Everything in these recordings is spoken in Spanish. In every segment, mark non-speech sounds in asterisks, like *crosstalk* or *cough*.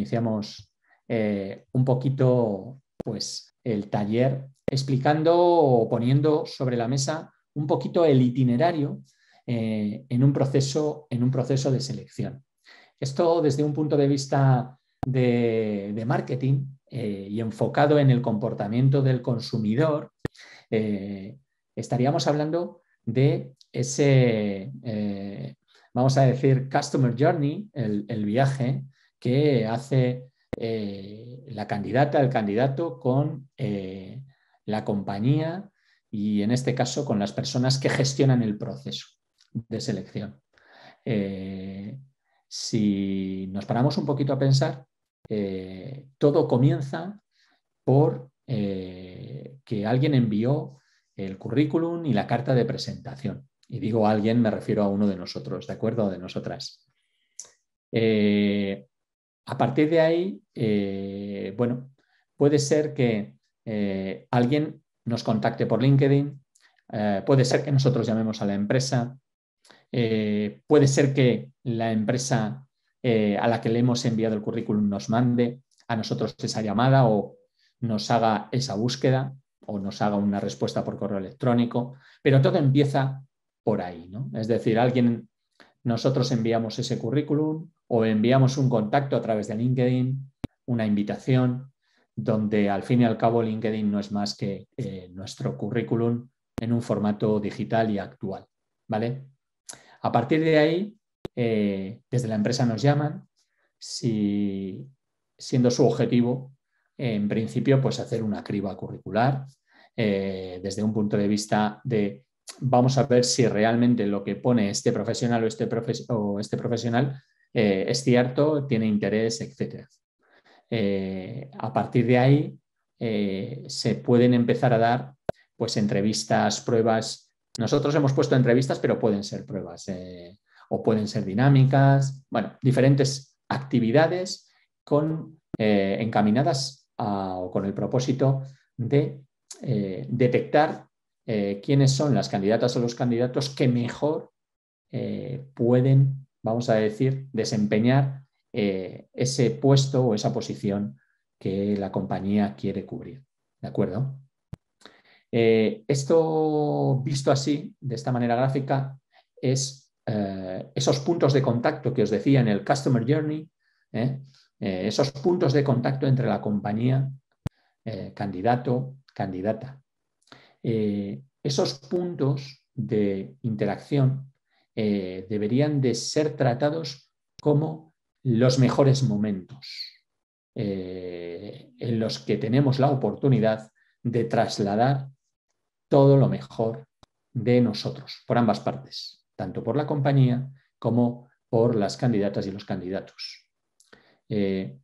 iniciamos eh, un poquito pues, el taller explicando o poniendo sobre la mesa un poquito el itinerario eh, en, un proceso, en un proceso de selección. Esto desde un punto de vista de, marketing eh, y enfocado en el comportamiento del consumidor, estaríamos hablando de ese, vamos a decir, customer journey, el, el viaje que hace eh, la candidata, el candidato con eh, la compañía y en este caso con las personas que gestionan el proceso de selección. Eh, si nos paramos un poquito a pensar, todo comienza por que alguien envió el currículum y la carta de presentación. Y digo alguien, me refiero a uno de nosotros, ¿de acuerdo? De nosotras. A partir de ahí, eh, bueno, puede ser que eh, alguien nos contacte por LinkedIn, eh, puede ser que nosotros llamemos a la empresa, puede ser que la empresa a la que le hemos enviado el currículum nos mande a nosotros esa llamada o nos haga esa búsqueda o nos haga una respuesta por correo electrónico, pero todo empieza por ahí, ¿no? Es decir, alguien, nosotros enviamos ese currículum, o enviamos un contacto a través de LinkedIn, una invitación, donde al fin y al cabo LinkedIn no es más que eh, nuestro currículum en un formato digital y actual. ¿vale? A partir de ahí, eh, desde la empresa nos llaman, si, siendo su objetivo, en principio, pues hacer una criba curricular eh, desde un punto de vista de vamos a ver si realmente lo que pone este profesional o este, o este profesional eh, es cierto, tiene interés, etc. Eh, a partir de ahí eh, se pueden empezar a dar pues, entrevistas, pruebas. Nosotros hemos puesto entrevistas, pero pueden ser pruebas o pueden ser dinámicas, bueno, diferentes actividades con, encaminadas o con el propósito de detectar quiénes son las candidatas o los candidatos que mejor pueden vamos a decir, desempeñar eh, ese puesto o esa posición que la compañía quiere cubrir. ¿De acuerdo? Eh, esto visto así, de esta manera gráfica, es eh, esos puntos de contacto que os decía en el Customer Journey, esos puntos de contacto entre la compañía, candidato, candidata. esos puntos de interacción eh, deberían de ser tratados como los mejores momentos eh, en los que tenemos la oportunidad de trasladar todo lo mejor de nosotros, por ambas partes, tanto por la compañía como por las candidatas y los candidatos. Eh,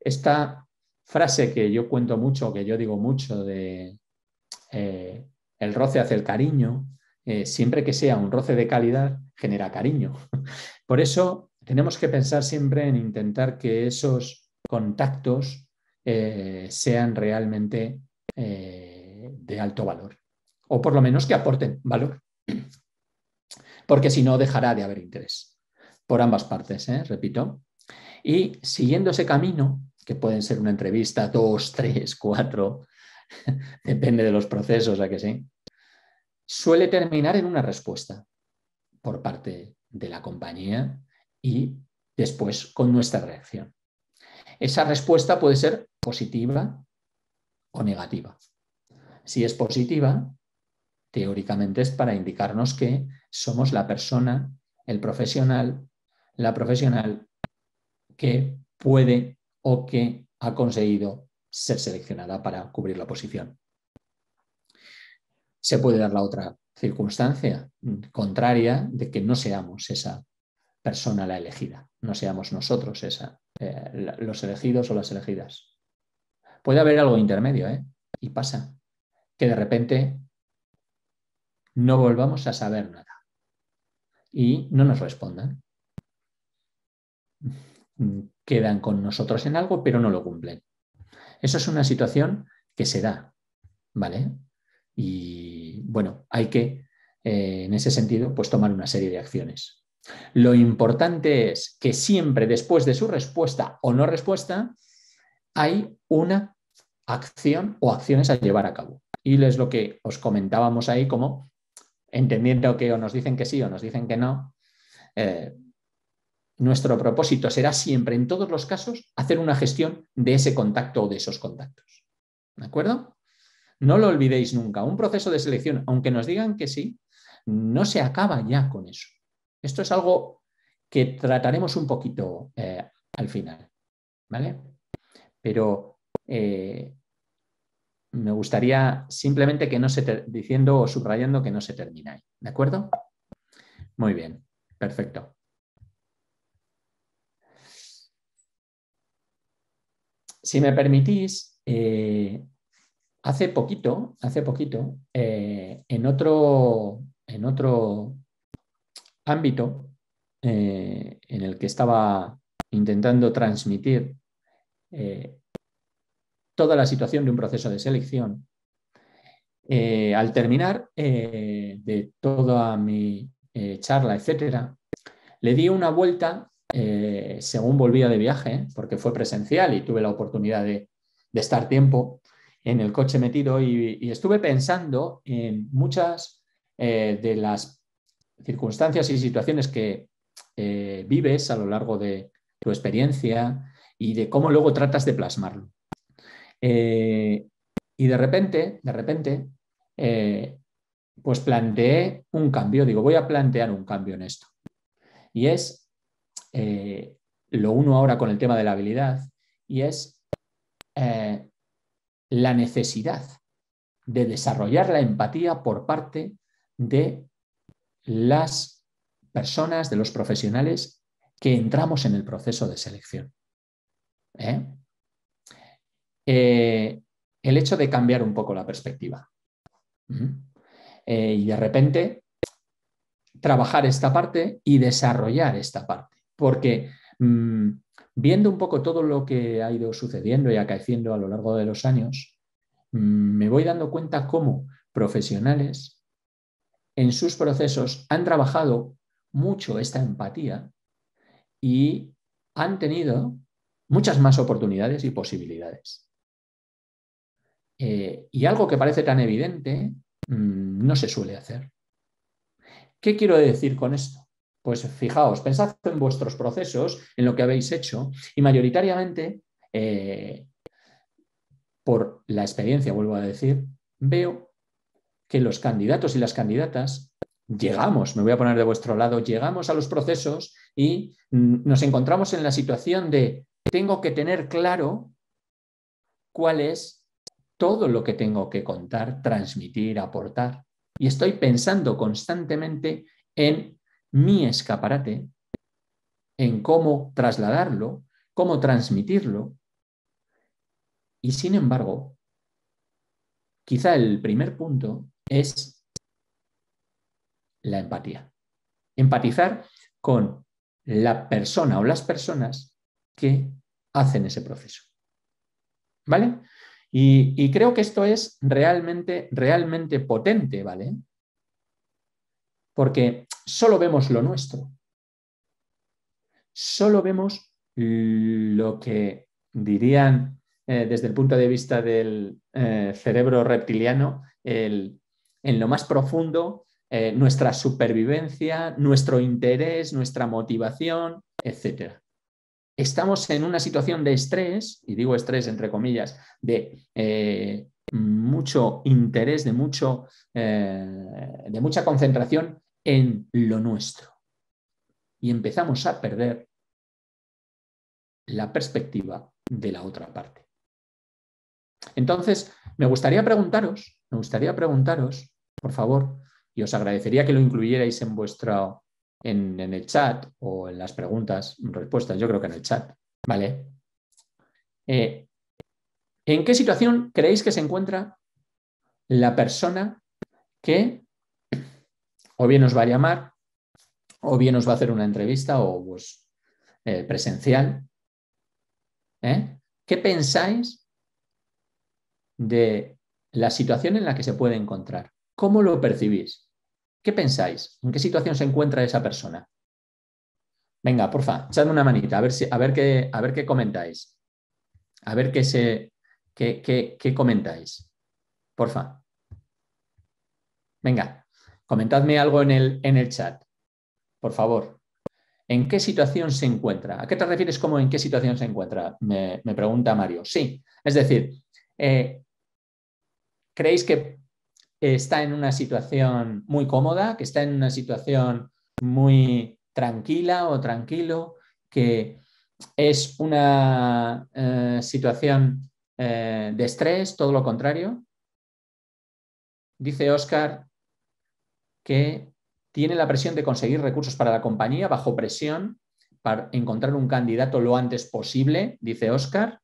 esta frase que yo cuento mucho, que yo digo mucho de el roce hace el cariño, eh, siempre que sea un roce de calidad, genera cariño. *laughs* Por eso tenemos que pensar siempre en intentar que esos contactos eh, sean realmente eh, de alto valor, o por lo menos que aporten valor, *clears throat* porque si no dejará de haber interés por ambas partes, repito. Y siguiendo ese camino, que pueden ser una entrevista, dos, *laughs* tres, cuatro, *laughs* depende de los procesos, a que sí, suele terminar en una respuesta por parte de la compañía y después con nuestra reacción. Esa respuesta puede ser positiva o negativa. Si es positiva, teóricamente es para indicarnos que somos la persona, el profesional, la profesional que puede o que ha conseguido ser seleccionada para cubrir la posición se puede dar la otra circunstancia contraria de que no seamos esa persona la elegida, no seamos nosotros esa, eh, los elegidos o las elegidas. Puede haber algo intermedio, ¿eh? Y pasa, que de repente no volvamos a saber nada y no nos respondan. Quedan con nosotros en algo, pero no lo cumplen. Eso es una situación que se da, ¿vale? Y bueno, hay que, eh, en ese sentido, pues tomar una serie de acciones. Lo importante es que siempre después de su respuesta o no respuesta, hay una acción o acciones a llevar a cabo. Y es lo que os comentábamos ahí como, entendiendo que o nos dicen que sí o nos dicen que no, eh, nuestro propósito será siempre, en todos los casos, hacer una gestión de ese contacto o de esos contactos. ¿De acuerdo? No lo olvidéis nunca. Un proceso de selección, aunque nos digan que sí, no se acaba ya con eso. Esto es algo que trataremos un poquito eh, al final. ¿Vale? Pero eh, me gustaría simplemente que no se diciendo o subrayando que no se termina ¿De acuerdo? Muy bien, perfecto. Si me permitís, eh, hace poquito, hace poquito, eh, en, otro, en otro ámbito eh, en el que estaba intentando transmitir eh, toda la situación de un proceso de selección, al terminar de toda mi charla, etcétera, le di una vuelta según volvía de viaje, porque fue presencial y tuve la oportunidad de estar tiempo en el coche metido y, estuve pensando en muchas eh, de las circunstancias y situaciones que eh, vives a lo largo de tu experiencia y de cómo luego tratas de plasmarlo. Eh, y de repente, de repente, pues planteé un cambio, digo, voy a plantear un cambio en esto. Y es, lo uno ahora con el tema de la habilidad, y es la necesidad de desarrollar la empatía por parte de las personas, de los profesionales que entramos en el proceso de selección. ¿eh? Eh, el hecho de cambiar un poco la perspectiva. Eh, y de repente trabajar esta parte y desarrollar esta parte. Porque mm, viendo un poco todo lo que ha ido sucediendo y acaeciendo a lo largo de los años, mm, me voy dando cuenta cómo profesionales en sus procesos han trabajado mucho esta empatía y han tenido muchas más oportunidades y posibilidades. Eh, y algo que parece tan evidente mm, no se suele hacer. ¿Qué quiero decir con esto? Pues fijaos, pensad en vuestros procesos, en lo que habéis hecho, y mayoritariamente, eh, por la experiencia, vuelvo a decir, veo que los candidatos y las candidatas llegamos, me voy a poner de vuestro lado, llegamos a los procesos y nos encontramos en la situación de tengo que tener claro cuál es todo lo que tengo que contar, transmitir, aportar. Y estoy pensando constantemente en mi escaparate en cómo trasladarlo, cómo transmitirlo. Y sin embargo, quizá el primer punto es la empatía. Empatizar con la persona o las personas que hacen ese proceso. ¿Vale? Y, creo que esto es realmente, realmente potente, ¿vale? Porque solo vemos lo nuestro. Solo vemos lo que dirían eh, desde el punto de vista del eh, cerebro reptiliano, en lo más profundo, eh, nuestra supervivencia, nuestro interés, nuestra motivación, etc. Estamos en una situación de estrés, y digo estrés entre comillas, de mucho interés, de, mucho, de mucha concentración en lo nuestro. Y empezamos a perder la perspectiva de la otra parte. Entonces, me gustaría preguntaros, me gustaría preguntaros, por favor, y os agradecería que lo incluyerais en vuestro, en, el chat o en las preguntas, respuestas, yo creo que en el chat, ¿vale? Eh, ¿En qué situación creéis que se encuentra la persona que o bien os va a llamar, o bien os va a hacer una entrevista o pues, eh, presencial. ¿eh? ¿Qué pensáis de la situación en la que se puede encontrar? ¿Cómo lo percibís? ¿Qué pensáis? ¿En qué situación se encuentra esa persona? Venga, porfa, echadme una manita, a ver, si, a ver, qué, a ver qué comentáis. A ver qué, se, qué, qué, qué comentáis. Porfa. Venga, Comentadme algo en el, en el chat, por favor. ¿En qué situación se encuentra? ¿A qué te refieres como en qué situación se encuentra? Me, pregunta Mario. Sí, es decir, eh, ¿creéis que está en una situación muy cómoda, que está en una situación muy tranquila o tranquilo, que es una eh, situación eh, de estrés, todo lo contrario? Dice Oscar, que tiene la presión de conseguir recursos para la compañía bajo presión para encontrar un candidato lo antes posible, dice Oscar.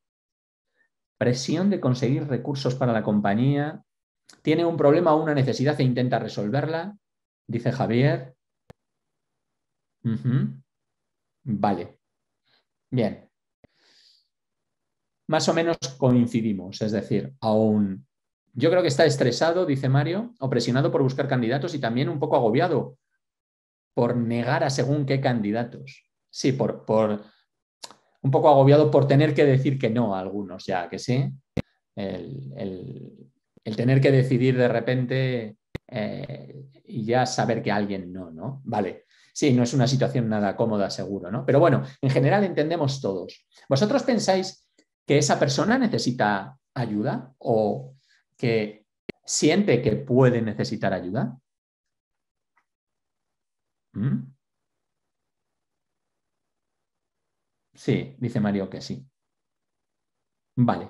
Presión de conseguir recursos para la compañía. Tiene un problema o una necesidad e intenta resolverla, dice Javier. Vale. Bien. Más o menos coincidimos, es decir, aún yo creo que está estresado, dice Mario, opresionado por buscar candidatos y también un poco agobiado por negar a según qué candidatos. Sí, por, por un poco agobiado por tener que decir que no a algunos, ya que sí. El, tener que decidir de repente eh, y ya saber que alguien no, ¿no? Vale. Sí, no es una situación nada cómoda, seguro, ¿no? Pero bueno, en general entendemos todos. ¿Vosotros pensáis que esa persona necesita ayuda o que siente que puede necesitar ayuda? ¿Mm? Sí, dice Mario que sí. Vale.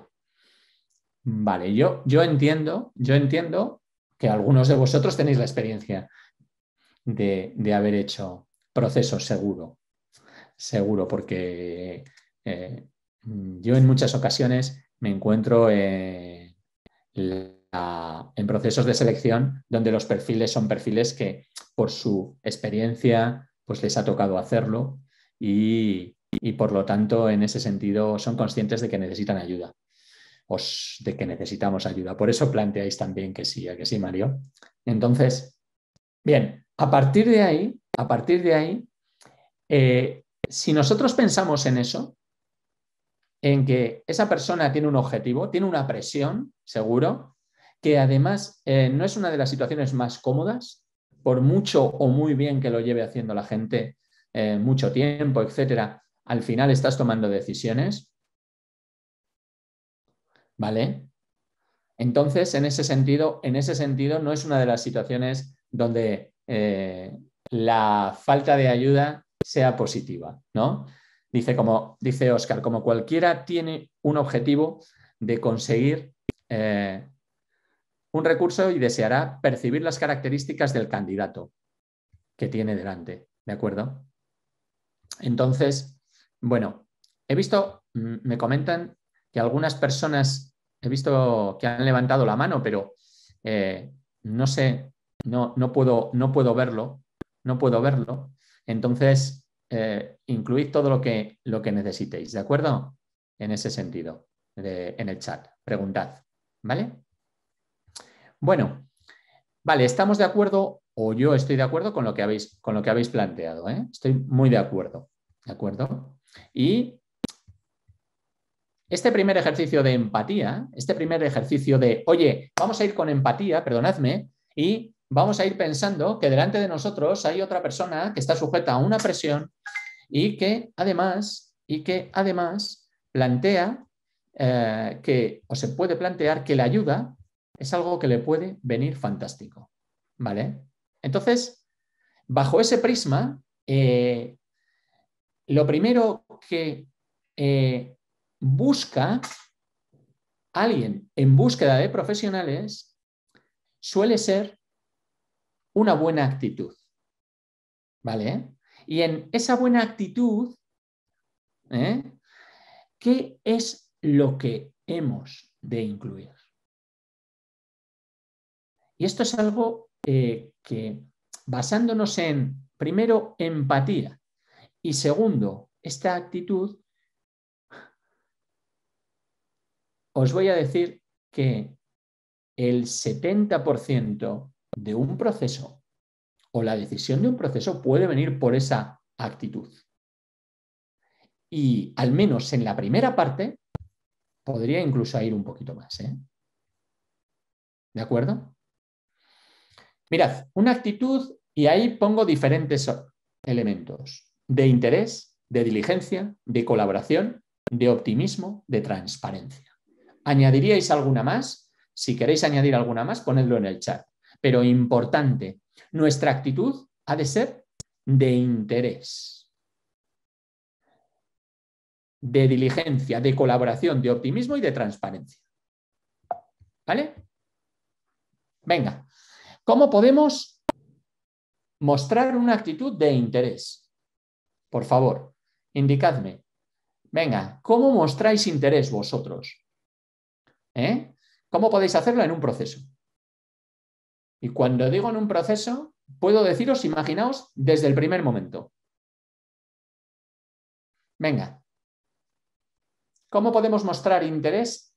Vale, yo, yo entiendo, yo entiendo que algunos de vosotros tenéis la experiencia de, de haber hecho proceso seguro. Seguro, porque eh, yo en muchas ocasiones me encuentro en en procesos de selección donde los perfiles son perfiles que por su experiencia pues les ha tocado hacerlo y, por lo tanto en ese sentido son conscientes de que necesitan ayuda o de que necesitamos ayuda. Por eso planteáis también que sí, que sí, Mario. Entonces, bien, a partir de ahí, a partir de ahí, eh, si nosotros pensamos en eso, en que esa persona tiene un objetivo, tiene una presión, seguro, que además eh, no es una de las situaciones más cómodas, por mucho o muy bien que lo lleve haciendo la gente eh, mucho tiempo, etcétera, al final estás tomando decisiones. ¿Vale? Entonces, en ese sentido, en ese sentido, no es una de las situaciones donde eh, la falta de ayuda sea positiva, ¿no? Dice, como, dice Oscar, como cualquiera tiene un objetivo de conseguir eh, un recurso y deseará percibir las características del candidato que tiene delante. ¿De acuerdo? Entonces, bueno, he visto, mm, me comentan que algunas personas, he visto que han levantado la mano, pero eh, no sé, no, no, puedo, no puedo verlo, no puedo verlo. Entonces, eh, incluid todo lo que, lo que necesitéis, ¿de acuerdo? En ese sentido, en el chat, preguntad, ¿vale? Bueno, vale, estamos de acuerdo o yo estoy de acuerdo con lo que habéis, con lo que habéis planteado, eh? estoy muy de acuerdo, ¿de acuerdo? Y este primer ejercicio de empatía, este primer ejercicio de, oye, vamos a ir con empatía, perdonadme, y vamos a ir pensando que delante de nosotros hay otra persona que está sujeta a una presión y que además, y que además plantea eh, que, o se puede plantear que la ayuda es algo que le puede venir fantástico. ¿Vale? Entonces, bajo ese prisma, eh, lo primero que eh, busca alguien en búsqueda de profesionales suele ser una buena actitud. ¿Vale? Y en esa buena actitud, ¿eh? ¿qué es lo que hemos de incluir? Y esto es algo eh, que basándonos en, primero, empatía y segundo, esta actitud, os voy a decir que el 70% de un proceso o la decisión de un proceso puede venir por esa actitud. Y al menos en la primera parte podría incluso ir un poquito más. ¿eh? ¿De acuerdo? Mirad, una actitud y ahí pongo diferentes elementos de interés, de diligencia, de colaboración, de optimismo, de transparencia. ¿Añadiríais alguna más? Si queréis añadir alguna más, ponedlo en el chat pero importante, nuestra actitud ha de ser de interés, de diligencia, de colaboración, de optimismo y de transparencia. ¿Vale? Venga, ¿cómo podemos mostrar una actitud de interés? Por favor, indicadme. Venga, ¿cómo mostráis interés vosotros? ¿Eh? ¿Cómo podéis hacerlo en un proceso? Y cuando digo en un proceso, puedo deciros, imaginaos, desde el primer momento. Venga, ¿cómo podemos mostrar interés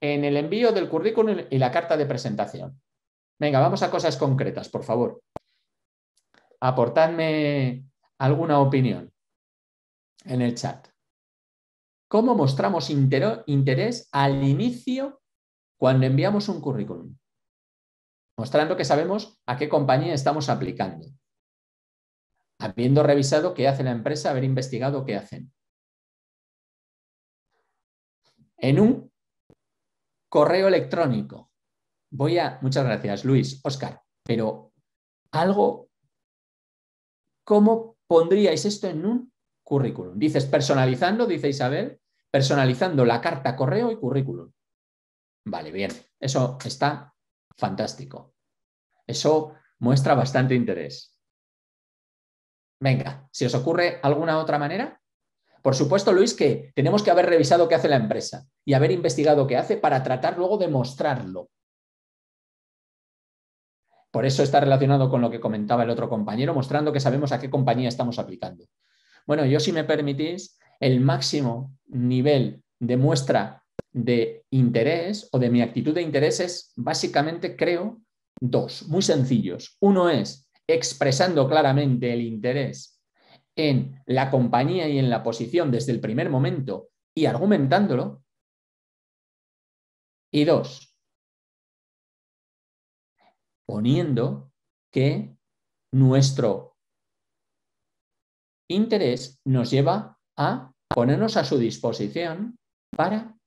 en el envío del currículum y la carta de presentación? Venga, vamos a cosas concretas, por favor. Aportadme alguna opinión en el chat. ¿Cómo mostramos interés al inicio cuando enviamos un currículum? mostrando que sabemos a qué compañía estamos aplicando, habiendo revisado qué hace la empresa, haber investigado qué hacen. En un correo electrónico, voy a, muchas gracias Luis, Oscar, pero algo, ¿cómo pondríais esto en un currículum? Dices personalizando, dice Isabel, personalizando la carta correo y currículum. Vale, bien, eso está fantástico. Eso muestra bastante interés. Venga, si os ocurre alguna otra manera. Por supuesto, Luis, que tenemos que haber revisado qué hace la empresa y haber investigado qué hace para tratar luego de mostrarlo. Por eso está relacionado con lo que comentaba el otro compañero, mostrando que sabemos a qué compañía estamos aplicando. Bueno, yo si me permitís, el máximo nivel de muestra de interés o de mi actitud de interés es básicamente, creo, dos, muy sencillos. Uno es expresando claramente el interés en la compañía y en la posición desde el primer momento y argumentándolo. Y dos, poniendo que nuestro interés nos lleva a ponernos a su disposición para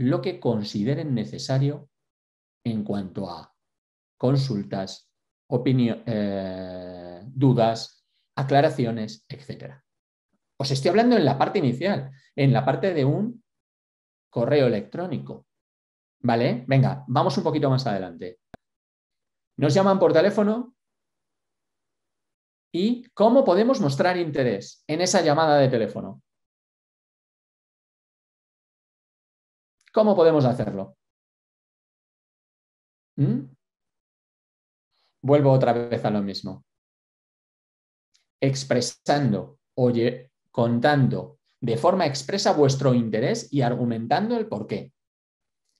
lo que consideren necesario en cuanto a consultas, eh, dudas, aclaraciones, etc. Os estoy hablando en la parte inicial, en la parte de un correo electrónico. ¿Vale? Venga, vamos un poquito más adelante. Nos llaman por teléfono y cómo podemos mostrar interés en esa llamada de teléfono. ¿Cómo podemos hacerlo? ¿Mm? Vuelvo otra vez a lo mismo. Expresando, oye, contando de forma expresa vuestro interés y argumentando el porqué,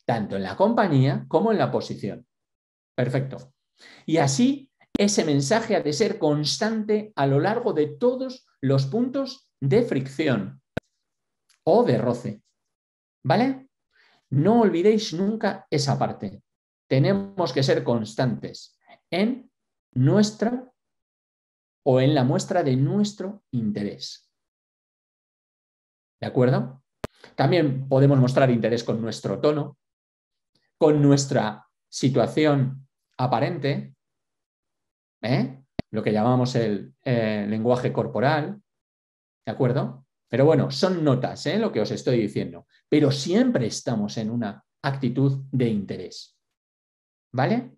tanto en la compañía como en la posición. Perfecto. Y así ese mensaje ha de ser constante a lo largo de todos los puntos de fricción o de roce. ¿Vale? No olvidéis nunca esa parte. Tenemos que ser constantes en nuestra o en la muestra de nuestro interés. ¿De acuerdo? También podemos mostrar interés con nuestro tono, con nuestra situación aparente, ¿eh? lo que llamamos el eh, lenguaje corporal, ¿de acuerdo? Pero bueno, son notas ¿eh? lo que os estoy diciendo, pero siempre estamos en una actitud de interés. ¿Vale?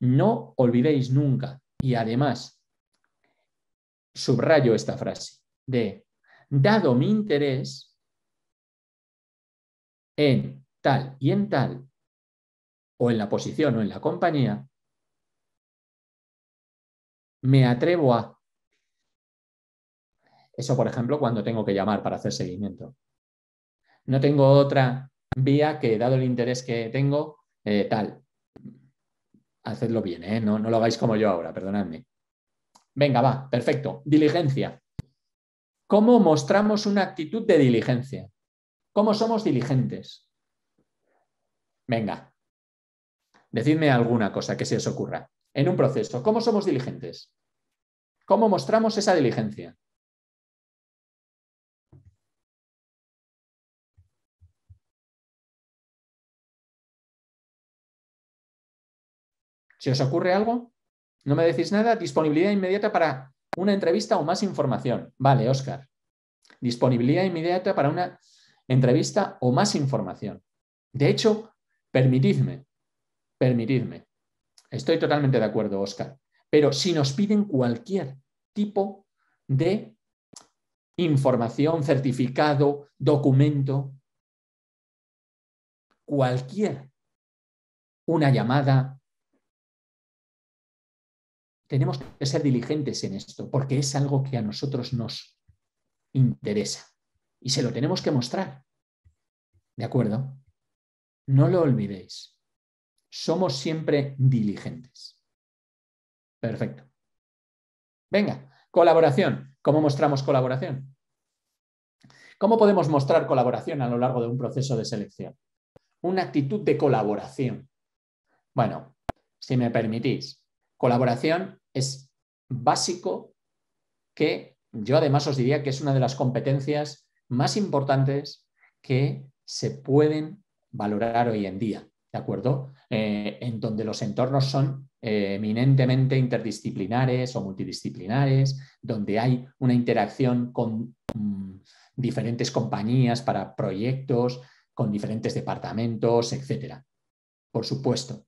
No olvidéis nunca, y además, subrayo esta frase, de, dado mi interés en tal y en tal, o en la posición o en la compañía, me atrevo a eso, por ejemplo, cuando tengo que llamar para hacer seguimiento. No tengo otra vía que, dado el interés que tengo, eh, tal. Hacedlo bien, ¿eh? no, no lo hagáis como yo ahora, perdonadme. Venga, va, perfecto. Diligencia. ¿Cómo mostramos una actitud de diligencia? ¿Cómo somos diligentes? Venga, decidme alguna cosa que se os ocurra. En un proceso, ¿cómo somos diligentes? ¿Cómo mostramos esa diligencia? Si os ocurre algo, no me decís nada, disponibilidad inmediata para una entrevista o más información. Vale, Oscar. Disponibilidad inmediata para una entrevista o más información. De hecho, permitidme, permitidme. Estoy totalmente de acuerdo, Oscar. Pero si nos piden cualquier tipo de información, certificado, documento, cualquier, una llamada, tenemos que ser diligentes en esto, porque es algo que a nosotros nos interesa y se lo tenemos que mostrar. ¿De acuerdo? No lo olvidéis. Somos siempre diligentes. Perfecto. Venga, colaboración. ¿Cómo mostramos colaboración? ¿Cómo podemos mostrar colaboración a lo largo de un proceso de selección? Una actitud de colaboración. Bueno, si me permitís, colaboración es básico que yo además os diría que es una de las competencias más importantes que se pueden valorar hoy en día, ¿de acuerdo? Eh, en donde los entornos son eh, eminentemente interdisciplinares o multidisciplinares, donde hay una interacción con mm, diferentes compañías para proyectos, con diferentes departamentos, etc. Por supuesto.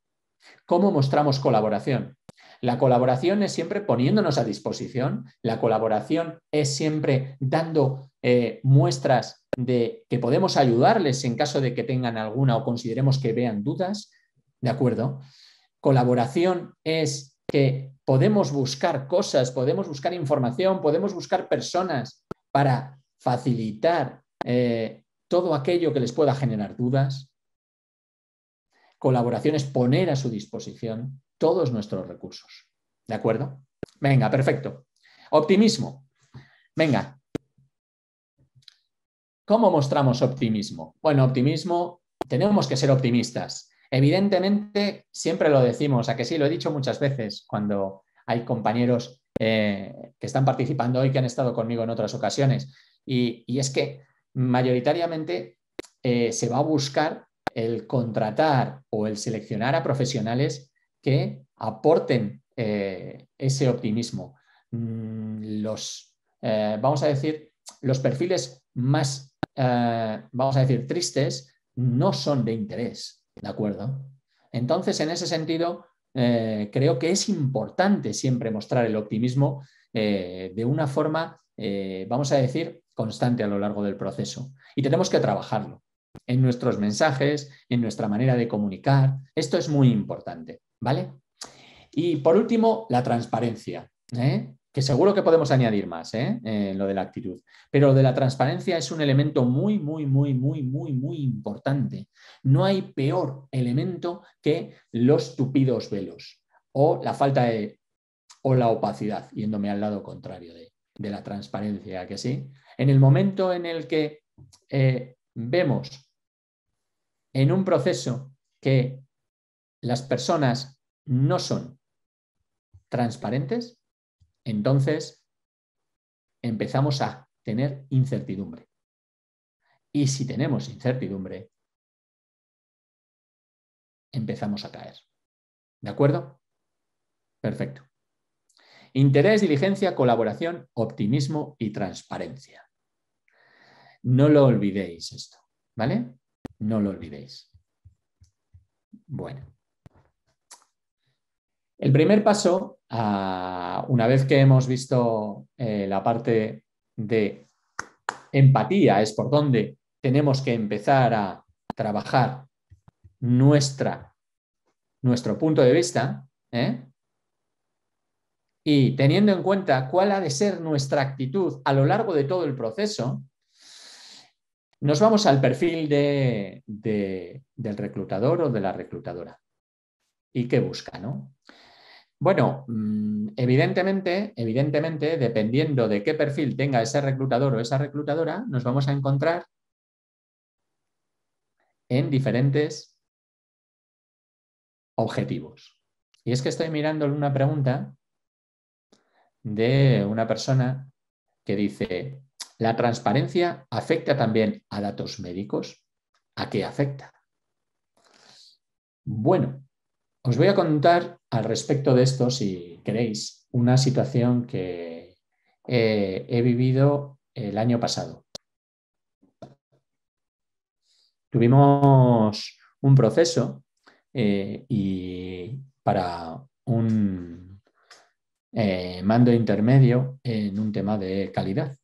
¿Cómo mostramos colaboración? La colaboración es siempre poniéndonos a disposición, la colaboración es siempre dando eh, muestras de que podemos ayudarles en caso de que tengan alguna o consideremos que vean dudas, ¿de acuerdo? Colaboración es que podemos buscar cosas, podemos buscar información, podemos buscar personas para facilitar eh, todo aquello que les pueda generar dudas. Colaboración es poner a su disposición todos nuestros recursos. ¿De acuerdo? Venga, perfecto. Optimismo. Venga. ¿Cómo mostramos optimismo? Bueno, optimismo, tenemos que ser optimistas. Evidentemente, siempre lo decimos, a que sí, lo he dicho muchas veces cuando hay compañeros eh, que están participando hoy, que han estado conmigo en otras ocasiones. Y, es que mayoritariamente eh, se va a buscar el contratar o el seleccionar a profesionales que aporten eh, ese optimismo. Mm, los, eh, vamos a decir, los perfiles más, eh, vamos a decir, tristes no son de interés, ¿de acuerdo? Entonces, en ese sentido, creo que es importante siempre mostrar el optimismo de una forma, vamos a decir, constante a lo largo del proceso. Y tenemos que trabajarlo en nuestros mensajes, en nuestra manera de comunicar. Esto es muy importante. ¿vale? Y por último, la transparencia, ¿eh? que seguro que podemos añadir más ¿eh? en lo de la actitud, pero lo de la transparencia es un elemento muy, muy, muy, muy, muy, muy importante. No hay peor elemento que los tupidos velos o la falta de o la opacidad, yéndome al lado contrario de, la transparencia, que sí. En el momento en el que eh, vemos en un proceso que las personas no son transparentes, entonces empezamos a tener incertidumbre. Y si tenemos incertidumbre, empezamos a caer. ¿De acuerdo? Perfecto. Interés, diligencia, colaboración, optimismo y transparencia. No lo olvidéis esto, ¿vale? No lo olvidéis. Bueno. El primer paso, ah, una vez que hemos visto eh, la parte de empatía, es por donde tenemos que empezar a trabajar nuestra, nuestro punto de vista, ¿eh? y teniendo en cuenta cuál ha de ser nuestra actitud a lo largo de todo el proceso, nos vamos al perfil del reclutador o de la reclutadora. ¿Y qué busca? ¿no? Bueno, mm, evidentemente, evidentemente, dependiendo de qué perfil tenga ese reclutador o esa reclutadora, nos vamos a encontrar en diferentes objetivos. Y es que estoy mirando una pregunta de una persona que dice, ¿la transparencia afecta también a datos médicos? ¿A qué afecta? Bueno, os voy a contar al respecto de esto, si queréis, una situación que eh, he vivido el año pasado. Tuvimos un proceso eh, y para un eh, mando intermedio en un tema de calidad.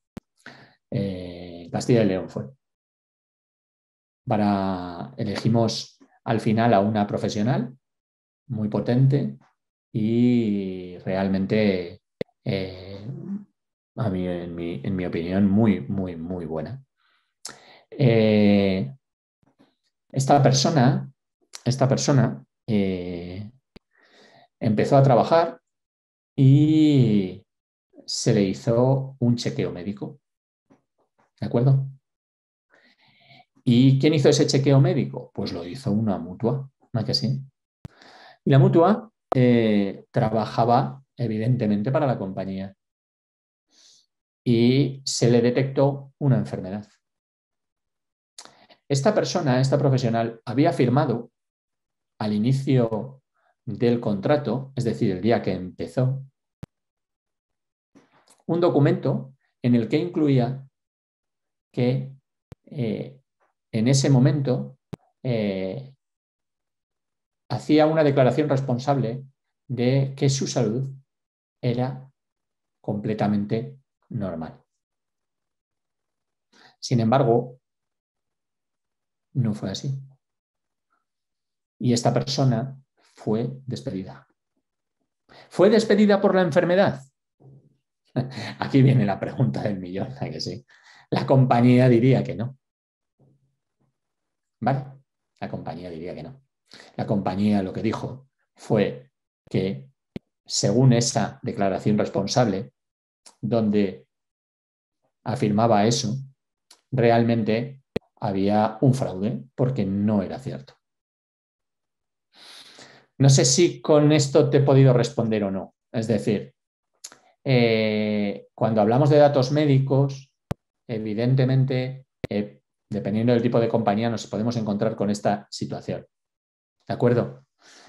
Castilla y León fue. Para, elegimos al final a una profesional muy potente y realmente, eh, a en, mi, opinión, muy, muy, muy buena. Eh, esta persona, esta persona eh, empezó a trabajar y se le hizo un chequeo médico. ¿De acuerdo? ¿Y quién hizo ese chequeo médico? Pues lo hizo una mutua, ¿no que sí? Y la mutua eh, trabajaba evidentemente para la compañía y se le detectó una enfermedad. Esta persona, esta profesional, había firmado al inicio del contrato, es decir, el día que empezó, un documento en el que incluía que eh, en ese momento eh, hacía una declaración responsable de que su salud era completamente normal. Sin embargo, no fue así. Y esta persona fue despedida. ¿Fue despedida por la enfermedad? *laughs* Aquí viene la pregunta del millón, que sí? La compañía diría que no. ¿Vale? La compañía diría que no. La compañía lo que dijo fue que, según esa declaración responsable, donde afirmaba eso, realmente había un fraude porque no era cierto. No sé si con esto te he podido responder o no. Es decir, eh, cuando hablamos de datos médicos, evidentemente, eh, dependiendo del tipo de compañía, nos podemos encontrar con esta situación. ¿De acuerdo?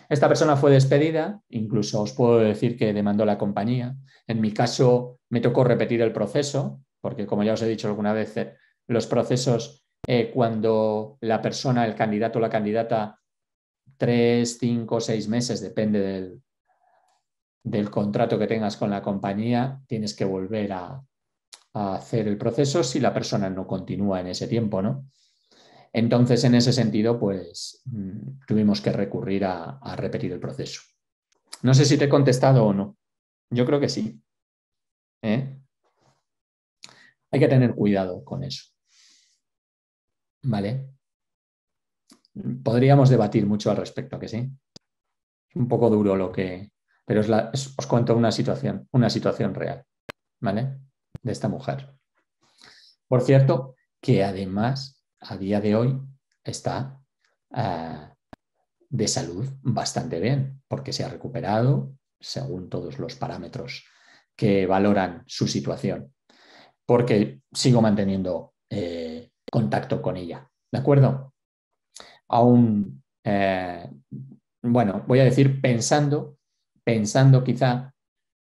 Esta persona fue despedida, incluso os puedo decir que demandó la compañía. En mi caso, me tocó repetir el proceso, porque como ya os he dicho alguna vez, eh, los procesos eh, cuando la persona, el candidato o la candidata, tres, cinco, seis meses, depende del, contrato que tengas con la compañía, tienes que volver a hacer el proceso si la persona no continúa en ese tiempo, ¿no? Entonces, en ese sentido, pues mm, tuvimos que recurrir a, repetir el proceso. No sé si te he contestado o no. Yo creo que sí. ¿Eh? Hay que tener cuidado con eso. ¿Vale? Podríamos debatir mucho al respecto, que sí. Es un poco duro lo que... Pero os cuento una situación, una situación real, ¿vale? De esta mujer. Por cierto, que además a día de hoy está eh, de salud bastante bien, porque se ha recuperado según todos los parámetros que valoran su situación, porque sigo manteniendo eh, contacto con ella. ¿De acuerdo? Aún, eh, bueno, voy a decir pensando, pensando quizá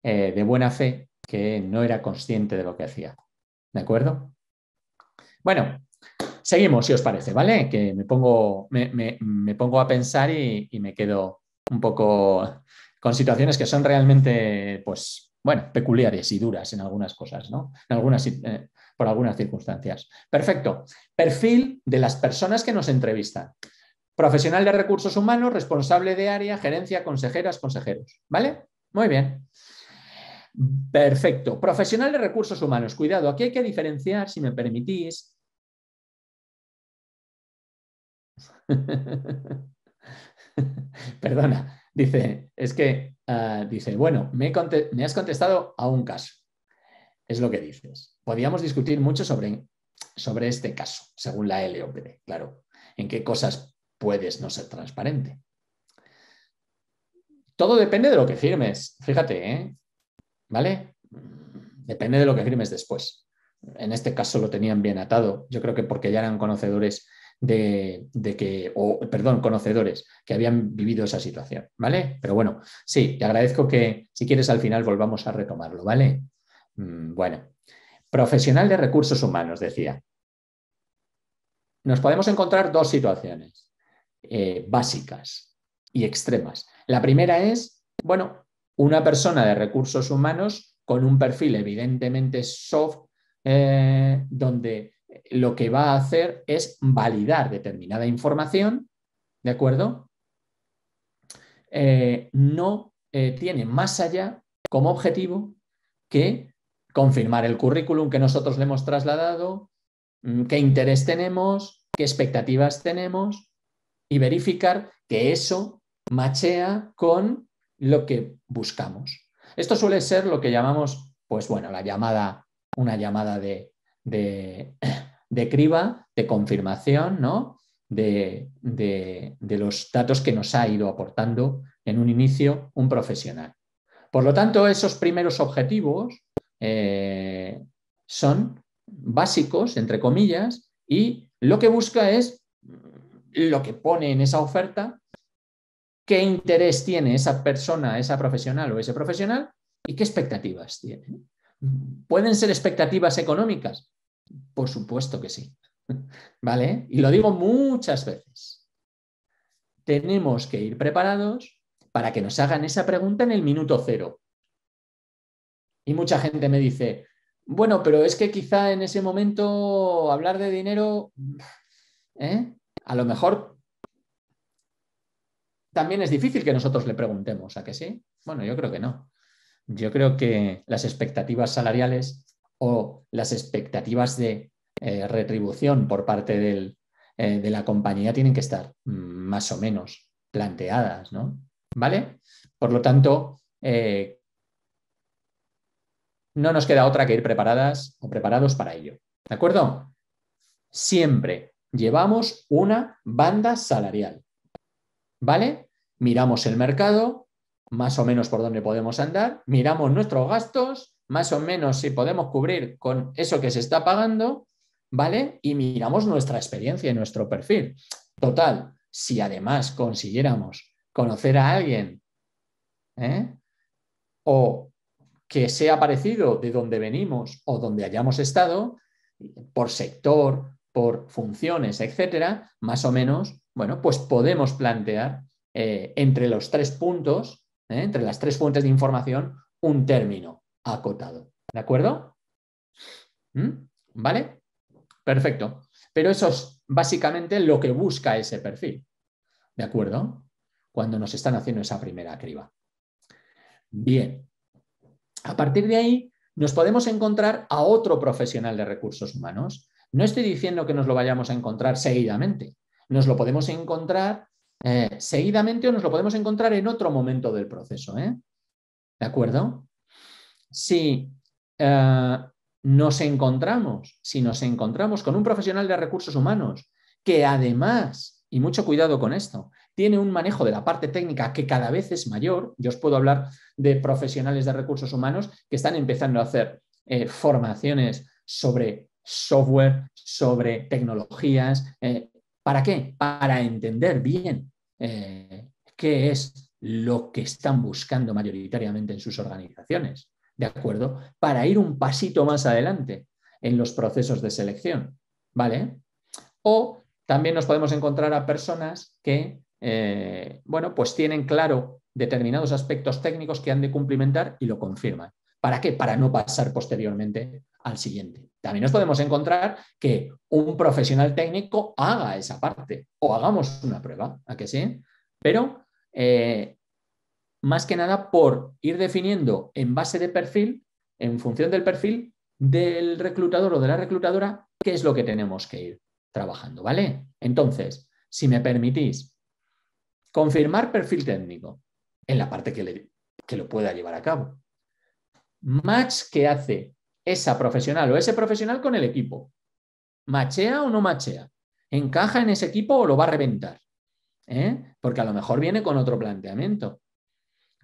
de buena fe que no era consciente de lo que hacía. ¿De acuerdo? Bueno, Seguimos, si os parece, ¿vale? Que me pongo, me, pongo a pensar y, me quedo un poco con situaciones que son realmente, pues, bueno, peculiares y duras en algunas cosas, ¿no? En algunas, eh, por algunas circunstancias. Perfecto. Perfil de las personas que nos entrevistan. Profesional de recursos humanos, responsable de área, gerencia, consejeras, consejeros. ¿Vale? Muy bien. Perfecto. Profesional de recursos humanos. Cuidado, aquí hay que diferenciar, si me permitís, *laughs* Perdona, dice, es que, ah, dice, bueno, me, has contestado a un caso. Es lo que dices. Podíamos discutir mucho sobre, sobre este caso, según la LOPD, claro. En qué cosas puedes no ser transparente. Todo depende de lo que firmes, fíjate, ¿eh? ¿Vale? Depende de lo que firmes después. En este caso lo tenían bien atado. Yo creo que porque ya eran conocedores de, que, o perdón, conocedores que habían vivido esa situación, ¿vale? Pero bueno, sí, te agradezco que si quieres al final volvamos a retomarlo, ¿vale? Mm, bueno, profesional de recursos humanos, decía. Nos podemos encontrar dos situaciones eh, básicas y extremas. La primera es, bueno, una persona de recursos humanos con un perfil evidentemente soft, eh, donde lo que va a hacer es validar determinada información, ¿de acuerdo? Eh, no eh, tiene más allá como objetivo que confirmar el currículum que nosotros le hemos trasladado, mm, qué interés tenemos, qué expectativas tenemos y verificar que eso machea con lo que buscamos. Esto suele ser lo que llamamos, pues bueno, la llamada, una llamada de *clears throat* de, criba, de confirmación, De, los datos que nos ha ido aportando en un inicio un profesional. Por lo tanto, esos primeros objetivos eh, son básicos, entre comillas, y lo que busca es lo que pone en esa oferta, qué interés tiene esa persona, esa profesional o ese profesional y qué expectativas tiene. ¿Pueden ser expectativas económicas? Por supuesto que sí. *laughs* ¿Vale? Y lo digo muchas veces. Tenemos que ir preparados para que nos hagan esa pregunta en el minuto cero. Y mucha gente me dice, bueno, pero es que quizá en ese momento hablar de dinero, ¿eh? a lo mejor también es difícil que nosotros le preguntemos, ¿a que sí? Bueno, yo creo que no yo creo que las expectativas salariales o las expectativas de eh, retribución por parte eh, de la compañía tienen que estar más o menos planteadas, ¿no? ¿Vale? Por lo tanto, eh, no nos queda otra que ir preparadas o preparados para ello. ¿De acuerdo? Siempre llevamos una banda salarial. ¿Vale? Miramos el mercado, más o menos por dónde podemos andar, miramos nuestros gastos, más o menos si podemos cubrir con eso que se está pagando, ¿vale? Y miramos nuestra experiencia y nuestro perfil. Total, si además consiguiéramos conocer a alguien ¿eh? o que sea parecido de donde venimos o donde hayamos estado, por sector, por funciones, etcétera, más o menos, bueno, pues podemos plantear eh, entre los tres puntos ¿eh? entre las tres fuentes de información, un término acotado. ¿De acuerdo? ¿Mm? ¿Vale? Perfecto. Pero eso es básicamente lo que busca ese perfil. ¿De acuerdo? Cuando nos están haciendo esa primera criba. Bien. A partir de ahí, nos podemos encontrar a otro profesional de recursos humanos. No estoy diciendo que nos lo vayamos a encontrar seguidamente. Nos lo podemos encontrar seguidamente eh, seguidamente nos lo podemos encontrar en otro momento del proceso. ¿eh? ¿De acuerdo? Si eh, nos encontramos, si nos encontramos con un profesional de recursos humanos que además, y mucho cuidado con esto, tiene un manejo de la parte técnica que cada vez es mayor. Yo os puedo hablar de profesionales de recursos humanos que están empezando a hacer formaciones sobre software, sobre tecnologías. ¿Para qué? Para entender bien eh, qué es lo que están buscando mayoritariamente en sus organizaciones, ¿de acuerdo? Para ir un pasito más adelante en los procesos de selección, ¿vale? O también nos podemos encontrar a personas que, eh, bueno, pues tienen claro determinados aspectos técnicos que han de cumplimentar y lo confirman. ¿Para qué? Para no pasar posteriormente al siguiente. También nos podemos encontrar que un profesional técnico haga esa parte o hagamos una prueba, ¿a que sí? Pero eh, más que nada por ir definiendo en base de perfil, en función del perfil del reclutador o de la reclutadora, qué es lo que tenemos que ir trabajando, ¿vale? Entonces, si me permitís, confirmar perfil técnico en la parte que, que lo pueda llevar a cabo match que hace esa profesional o ese profesional con el equipo. ¿Machea o no machea? ¿Encaja en ese equipo o lo va a reventar? ¿eh? Porque a lo mejor viene con otro planteamiento.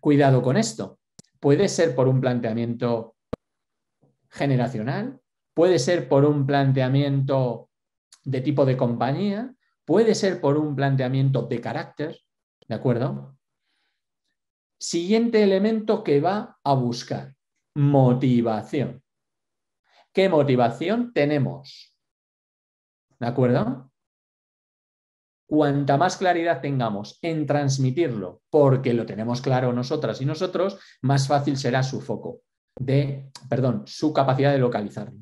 Cuidado con esto. Puede ser por un planteamiento generacional, puede ser por un planteamiento de tipo de compañía, puede ser por un planteamiento de carácter, ¿de acuerdo? Siguiente elemento que va a buscar motivación. ¿Qué motivación tenemos? ¿De acuerdo? Cuanta más claridad tengamos en transmitirlo, porque lo tenemos claro nosotras y nosotros, más fácil será su foco de, perdón, su capacidad de localizarlo.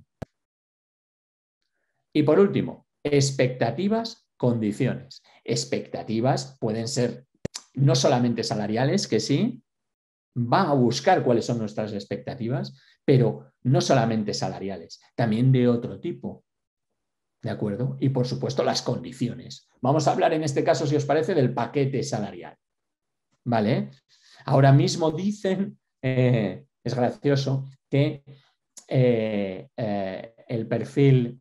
Y por último, expectativas, condiciones. Expectativas pueden ser no solamente salariales, que sí, va a buscar cuáles son nuestras expectativas, pero no solamente salariales, también de otro tipo. ¿De acuerdo? Y por supuesto las condiciones. Vamos a hablar en este caso, si os parece, del paquete salarial. ¿Vale? Ahora mismo dicen, eh, es gracioso, que eh, eh, el perfil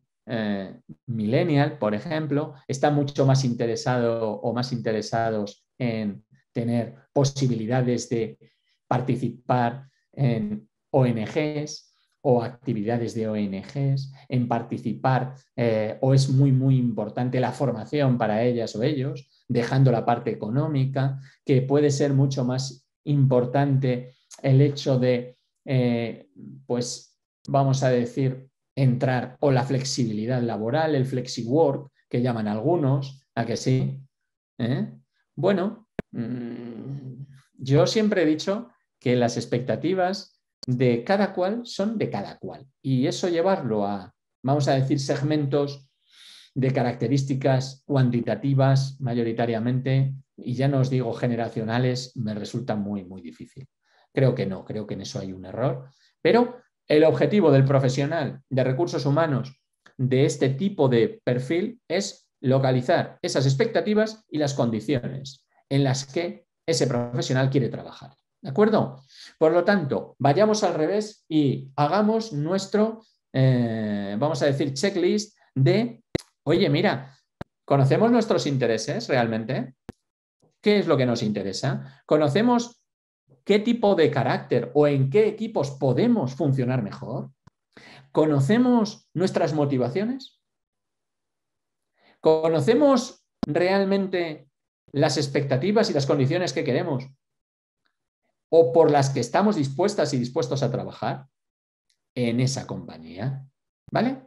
millennial, por ejemplo, está mucho más interesado o más interesados en tener posibilidades de participar en ONGs o actividades de ONGs, en participar, eh, o es muy, muy importante la formación para ellas o ellos, dejando la parte económica, que puede ser mucho más importante el hecho de, eh, pues, vamos a decir, entrar o la flexibilidad laboral, el flexi work, que llaman algunos, a que sí. ¿Eh? Bueno, mm, yo siempre he dicho que las expectativas de cada cual son de cada cual. Y eso llevarlo a, vamos a decir, segmentos de características cuantitativas mayoritariamente, y ya no os digo generacionales, me resulta muy, muy difícil. Creo que no, creo que en eso hay un error. Pero el objetivo del profesional de recursos humanos de este tipo de perfil es localizar esas expectativas y las condiciones en las que ese profesional quiere trabajar. ¿De acuerdo? Por lo tanto, vayamos al revés y hagamos nuestro, eh, vamos a decir, checklist de, oye, mira, ¿conocemos nuestros intereses realmente? ¿Qué es lo que nos interesa? ¿Conocemos qué tipo de carácter o en qué equipos podemos funcionar mejor? ¿Conocemos nuestras motivaciones? ¿Conocemos realmente las expectativas y las condiciones que queremos o por las que estamos dispuestas y dispuestos a trabajar en esa compañía. ¿Vale?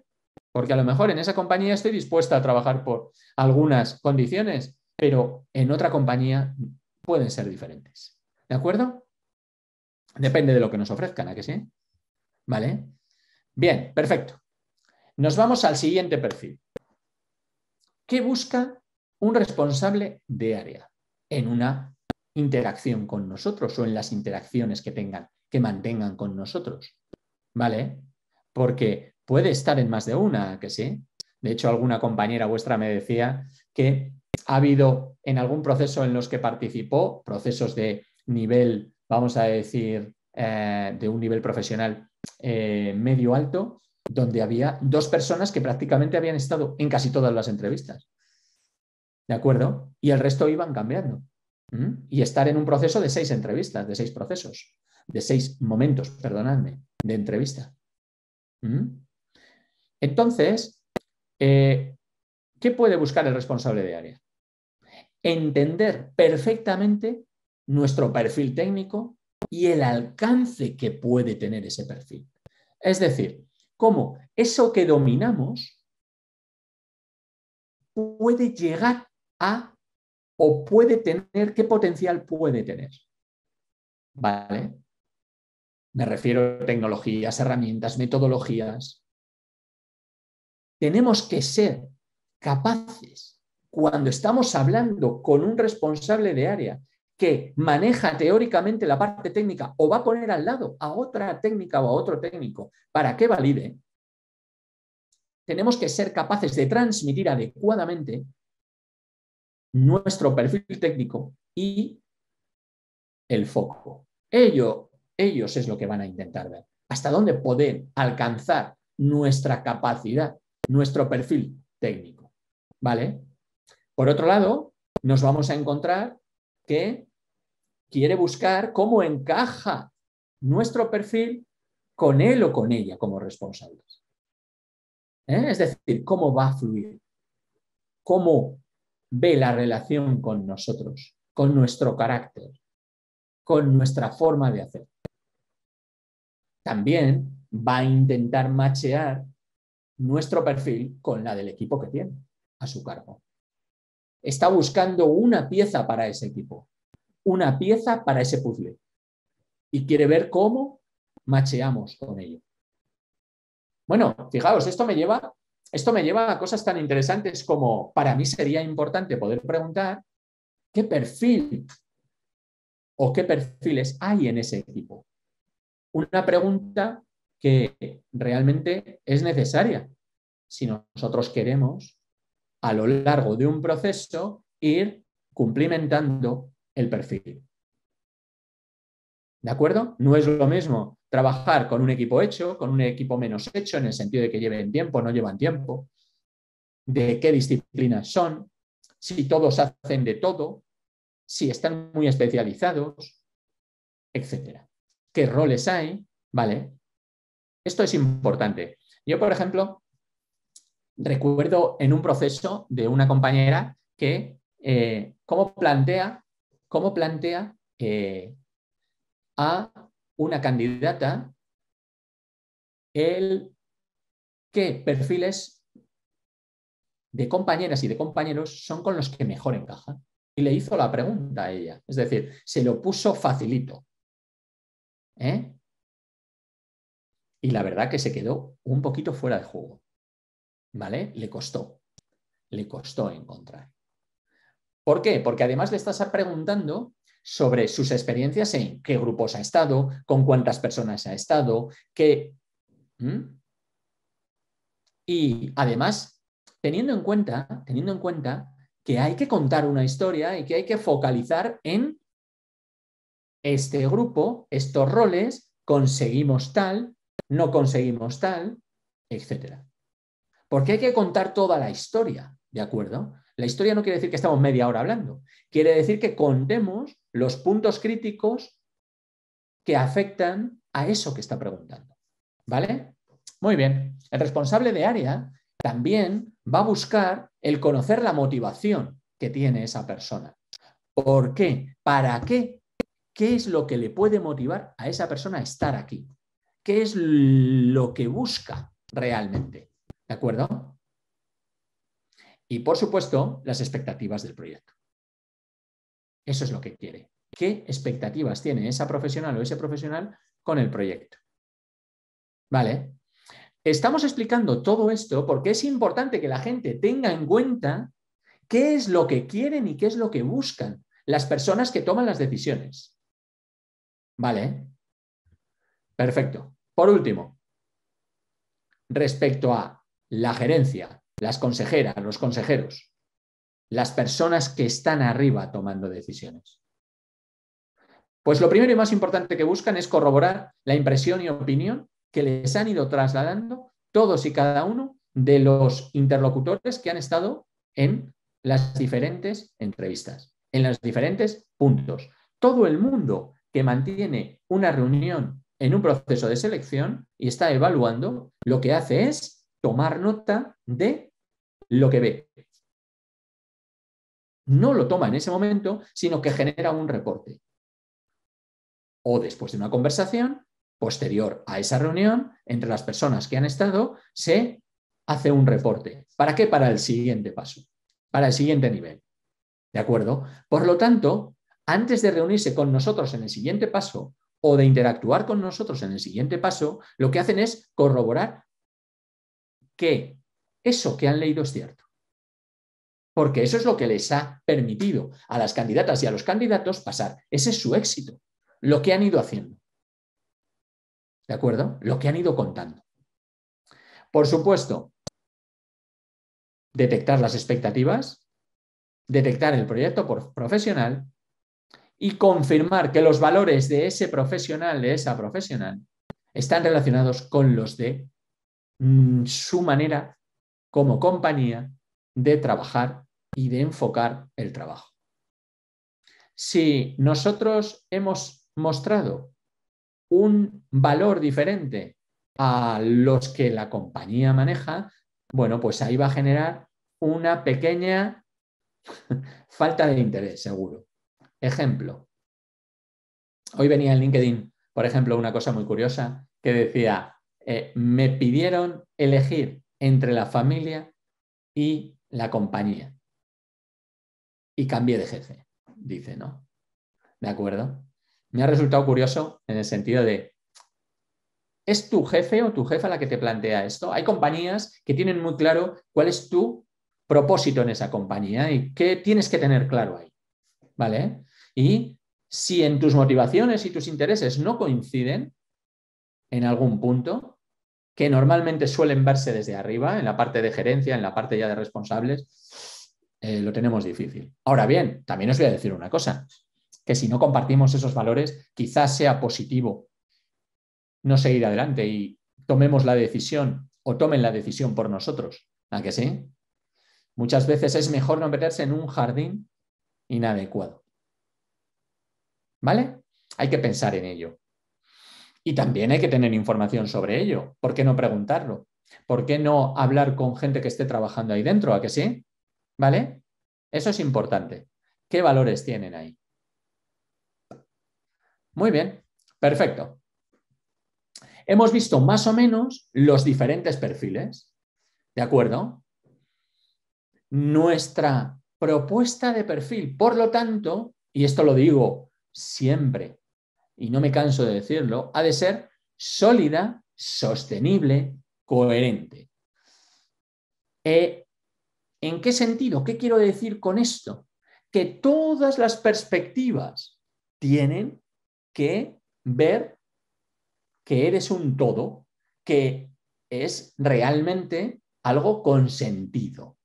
Porque a lo mejor en esa compañía estoy dispuesta a trabajar por algunas condiciones, pero en otra compañía pueden ser diferentes. ¿De acuerdo? Depende de lo que nos ofrezcan, ¿a que sí? ¿Vale? Bien, perfecto. Nos vamos al siguiente perfil. ¿Qué busca un responsable de área en una interacción con nosotros o en las interacciones que tengan, que mantengan con nosotros. ¿Vale? Porque puede estar en más de una, que sí. De hecho, alguna compañera vuestra me decía que ha habido en algún proceso en los que participó, procesos de nivel, vamos a decir, eh, de un nivel profesional eh, medio alto, donde había dos personas que prácticamente habían estado en casi todas las entrevistas. ¿De acuerdo? Y el resto iban cambiando. Y estar en un proceso de seis entrevistas, de seis procesos, de seis momentos, perdonadme, de entrevista. Entonces, eh, ¿qué puede buscar el responsable de área? Entender perfectamente nuestro perfil técnico y el alcance que puede tener ese perfil. Es decir, cómo eso que dominamos puede llegar a o puede tener, qué potencial puede tener. ¿Vale? Me refiero a tecnologías, herramientas, metodologías. Tenemos que ser capaces, cuando estamos hablando con un responsable de área que maneja teóricamente la parte técnica o va a poner al lado a otra técnica o a otro técnico para que valide, tenemos que ser capaces de transmitir adecuadamente nuestro perfil técnico y el foco. Ello, ellos es lo que van a intentar ver. Hasta dónde poder alcanzar nuestra capacidad, nuestro perfil técnico. ¿Vale? Por otro lado, nos vamos a encontrar que quiere buscar cómo encaja nuestro perfil con él o con ella como responsables. ¿Eh? Es decir, cómo va a fluir, cómo ve la relación con nosotros, con nuestro carácter, con nuestra forma de hacer. También va a intentar machear nuestro perfil con la del equipo que tiene a su cargo. Está buscando una pieza para ese equipo, una pieza para ese puzzle y quiere ver cómo macheamos con ello. Bueno, fijaos, esto me lleva esto me lleva a cosas tan interesantes como para mí sería importante poder preguntar qué perfil o qué perfiles hay en ese equipo. Una pregunta que realmente es necesaria si nosotros queremos a lo largo de un proceso ir cumplimentando el perfil. ¿De acuerdo? No es lo mismo trabajar con un equipo hecho, con un equipo menos hecho, en el sentido de que lleven tiempo, no llevan tiempo, de qué disciplinas son, si todos hacen de todo, si están muy especializados, etcétera. ¿Qué roles hay? ¿Vale? Esto es importante. Yo, por ejemplo, recuerdo en un proceso de una compañera que eh, cómo plantea, plantea eh, a una candidata el qué perfiles de compañeras y de compañeros son con los que mejor encajan. Y le hizo la pregunta a ella. Es decir, se lo puso facilito. ¿Eh? Y la verdad que se quedó un poquito fuera de juego. ¿Vale? Le costó. Le costó encontrar. ¿Por qué? Porque además le estás preguntando sobre sus experiencias en qué grupos ha estado, con cuántas personas ha estado, qué... Y además, teniendo en cuenta, teniendo en cuenta que hay que contar una historia y que hay que focalizar en este grupo, estos roles, conseguimos tal, no conseguimos tal, etc. Porque hay que contar toda la historia, ¿de acuerdo? La historia no quiere decir que estamos media hora hablando, quiere decir que contemos los puntos críticos que afectan a eso que está preguntando. ¿Vale? Muy bien. El responsable de área también va a buscar el conocer la motivación que tiene esa persona. ¿Por qué? ¿Para qué? ¿Qué es lo que le puede motivar a esa persona a estar aquí? ¿Qué es lo que busca realmente? ¿De acuerdo? Y, por supuesto, las expectativas del proyecto. Eso es lo que quiere. ¿Qué expectativas tiene esa profesional o ese profesional con el proyecto? ¿Vale? Estamos explicando todo esto porque es importante que la gente tenga en cuenta qué es lo que quieren y qué es lo que buscan las personas que toman las decisiones. ¿Vale? Perfecto. Por último, respecto a la gerencia las consejeras, los consejeros, las personas que están arriba tomando decisiones. Pues lo primero y más importante que buscan es corroborar la impresión y opinión que les han ido trasladando todos y cada uno de los interlocutores que han estado en las diferentes entrevistas, en los diferentes puntos. Todo el mundo que mantiene una reunión en un proceso de selección y está evaluando, lo que hace es tomar nota de lo que ve. No lo toma en ese momento, sino que genera un reporte. O después de una conversación, posterior a esa reunión, entre las personas que han estado, se hace un reporte. ¿Para qué? Para el siguiente paso, para el siguiente nivel. ¿De acuerdo? Por lo tanto, antes de reunirse con nosotros en el siguiente paso o de interactuar con nosotros en el siguiente paso, lo que hacen es corroborar que eso que han leído es cierto. Porque eso es lo que les ha permitido a las candidatas y a los candidatos pasar. Ese es su éxito, lo que han ido haciendo. ¿De acuerdo? Lo que han ido contando. Por supuesto, detectar las expectativas, detectar el proyecto profesional y confirmar que los valores de ese profesional, de esa profesional, están relacionados con los de mm, su manera como compañía de trabajar y de enfocar el trabajo. Si nosotros hemos mostrado un valor diferente a los que la compañía maneja, bueno, pues ahí va a generar una pequeña *laughs* falta de interés, seguro. Ejemplo. Hoy venía en LinkedIn, por ejemplo, una cosa muy curiosa que decía, eh, me pidieron elegir entre la familia y la compañía. Y cambié de jefe, dice, ¿no? ¿De acuerdo? Me ha resultado curioso en el sentido de, ¿es tu jefe o tu jefa la que te plantea esto? Hay compañías que tienen muy claro cuál es tu propósito en esa compañía y qué tienes que tener claro ahí, ¿vale? Y si en tus motivaciones y tus intereses no coinciden en algún punto, que normalmente suelen verse desde arriba, en la parte de gerencia, en la parte ya de responsables, eh, lo tenemos difícil. Ahora bien, también os voy a decir una cosa, que si no compartimos esos valores, quizás sea positivo no seguir adelante y tomemos la decisión o tomen la decisión por nosotros. ¿A que sí? Muchas veces es mejor no meterse en un jardín inadecuado. ¿Vale? Hay que pensar en ello. Y también hay que tener información sobre ello. ¿Por qué no preguntarlo? ¿Por qué no hablar con gente que esté trabajando ahí dentro? ¿A que sí? ¿Vale? Eso es importante. ¿Qué valores tienen ahí? Muy bien, perfecto. Hemos visto más o menos los diferentes perfiles. ¿De acuerdo? Nuestra propuesta de perfil, por lo tanto, y esto lo digo siempre, y no me canso de decirlo, ha de ser sólida, sostenible, coherente. Eh, ¿En qué sentido? ¿Qué quiero decir con esto? Que todas las perspectivas tienen que ver que eres un todo, que es realmente algo con sentido.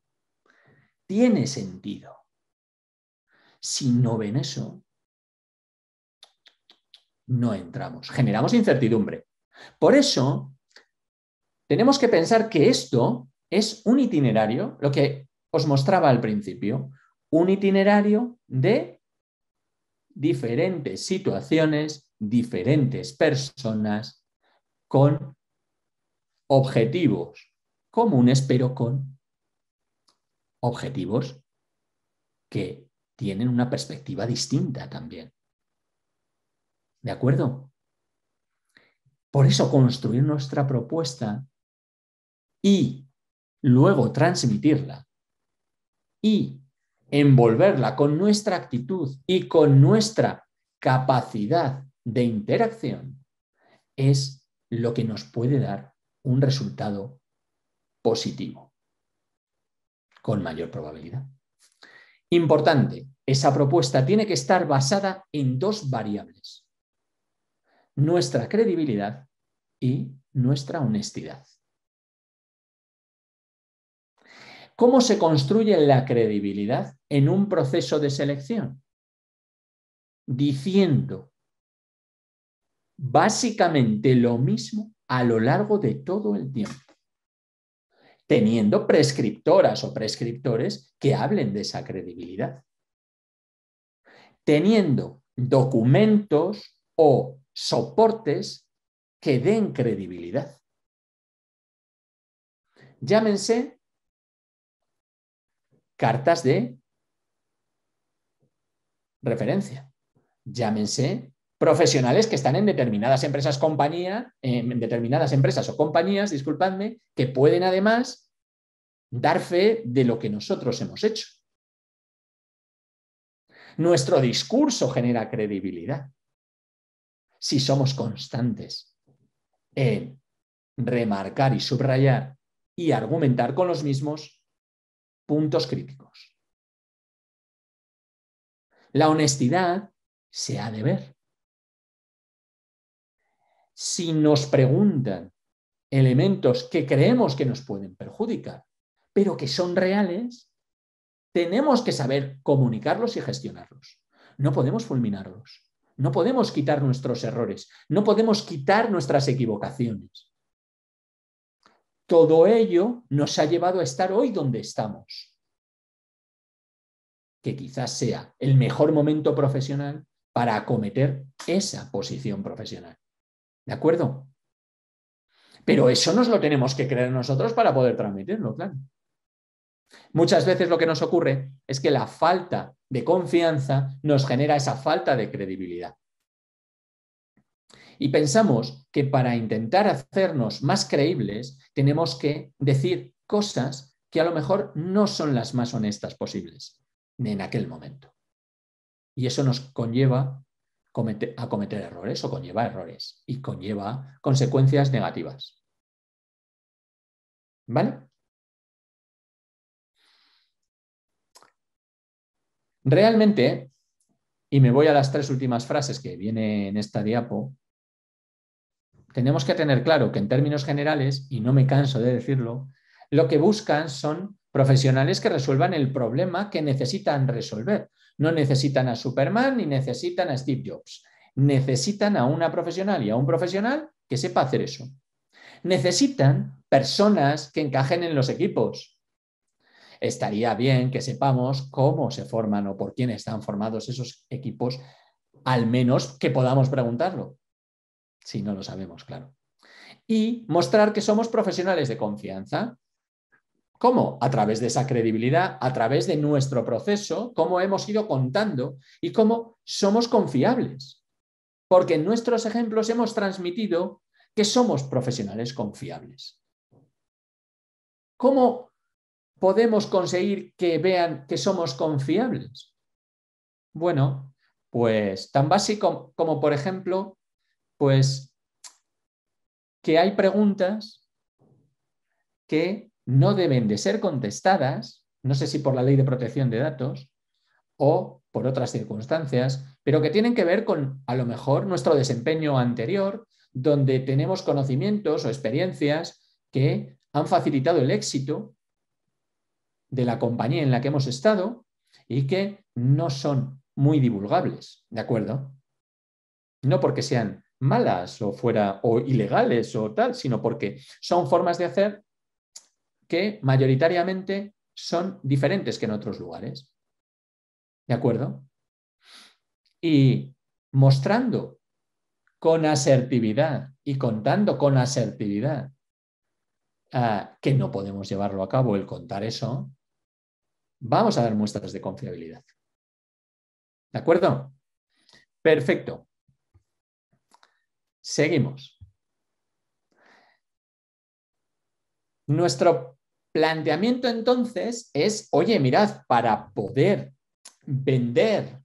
Tiene sentido. Si no ven eso, no entramos. Generamos incertidumbre. Por eso, tenemos que pensar que esto es un itinerario, lo que os mostraba al principio, un itinerario de diferentes situaciones, diferentes personas, con objetivos comunes, pero con objetivos que tienen una perspectiva distinta también. ¿De acuerdo? Por eso construir nuestra propuesta y luego transmitirla y envolverla con nuestra actitud y con nuestra capacidad de interacción es lo que nos puede dar un resultado positivo con mayor probabilidad. Importante, esa propuesta tiene que estar basada en dos variables nuestra credibilidad y nuestra honestidad. ¿Cómo se construye la credibilidad en un proceso de selección? Diciendo básicamente lo mismo a lo largo de todo el tiempo, teniendo prescriptoras o prescriptores que hablen de esa credibilidad, teniendo documentos o soportes que den credibilidad. Llámense cartas de referencia. Llámense profesionales que están en determinadas empresas compañía, determinadas empresas o compañías, disculpadme, que pueden además dar fe de lo que nosotros hemos hecho. Nuestro discurso genera credibilidad si somos constantes en remarcar y subrayar y argumentar con los mismos puntos críticos. La honestidad se ha de ver. Si nos preguntan elementos que creemos que nos pueden perjudicar, pero que son reales, tenemos que saber comunicarlos y gestionarlos. No podemos fulminarlos. No podemos quitar nuestros errores, no podemos quitar nuestras equivocaciones. Todo ello nos ha llevado a estar hoy donde estamos, que quizás sea el mejor momento profesional para acometer esa posición profesional. ¿De acuerdo? Pero eso nos lo tenemos que creer nosotros para poder transmitirlo, claro. Muchas veces lo que nos ocurre es que la falta de confianza nos genera esa falta de credibilidad. Y pensamos que para intentar hacernos más creíbles tenemos que decir cosas que a lo mejor no son las más honestas posibles en aquel momento. Y eso nos conlleva a cometer errores o conlleva errores y conlleva consecuencias negativas. ¿Vale? Realmente, y me voy a las tres últimas frases que viene en esta diapo, tenemos que tener claro que en términos generales, y no me canso de decirlo, lo que buscan son profesionales que resuelvan el problema que necesitan resolver. No necesitan a Superman ni necesitan a Steve Jobs. Necesitan a una profesional y a un profesional que sepa hacer eso. Necesitan personas que encajen en los equipos, estaría bien que sepamos cómo se forman o por quién están formados esos equipos, al menos que podamos preguntarlo, si no lo sabemos, claro. Y mostrar que somos profesionales de confianza. ¿Cómo? A través de esa credibilidad, a través de nuestro proceso, cómo hemos ido contando y cómo somos confiables. Porque en nuestros ejemplos hemos transmitido que somos profesionales confiables. ¿Cómo podemos conseguir que vean que somos confiables? Bueno, pues tan básico como, por ejemplo, pues que hay preguntas que no deben de ser contestadas, no sé si por la ley de protección de datos o por otras circunstancias, pero que tienen que ver con a lo mejor nuestro desempeño anterior, donde tenemos conocimientos o experiencias que han facilitado el éxito de la compañía en la que hemos estado y que no son muy divulgables, ¿de acuerdo? No porque sean malas o fuera o ilegales o tal, sino porque son formas de hacer que mayoritariamente son diferentes que en otros lugares. ¿De acuerdo? Y mostrando con asertividad y contando con asertividad ah, que no podemos llevarlo a cabo el contar eso, vamos a dar muestras de confiabilidad. ¿De acuerdo? Perfecto. Seguimos. Nuestro planteamiento entonces es, oye, mirad, para poder vender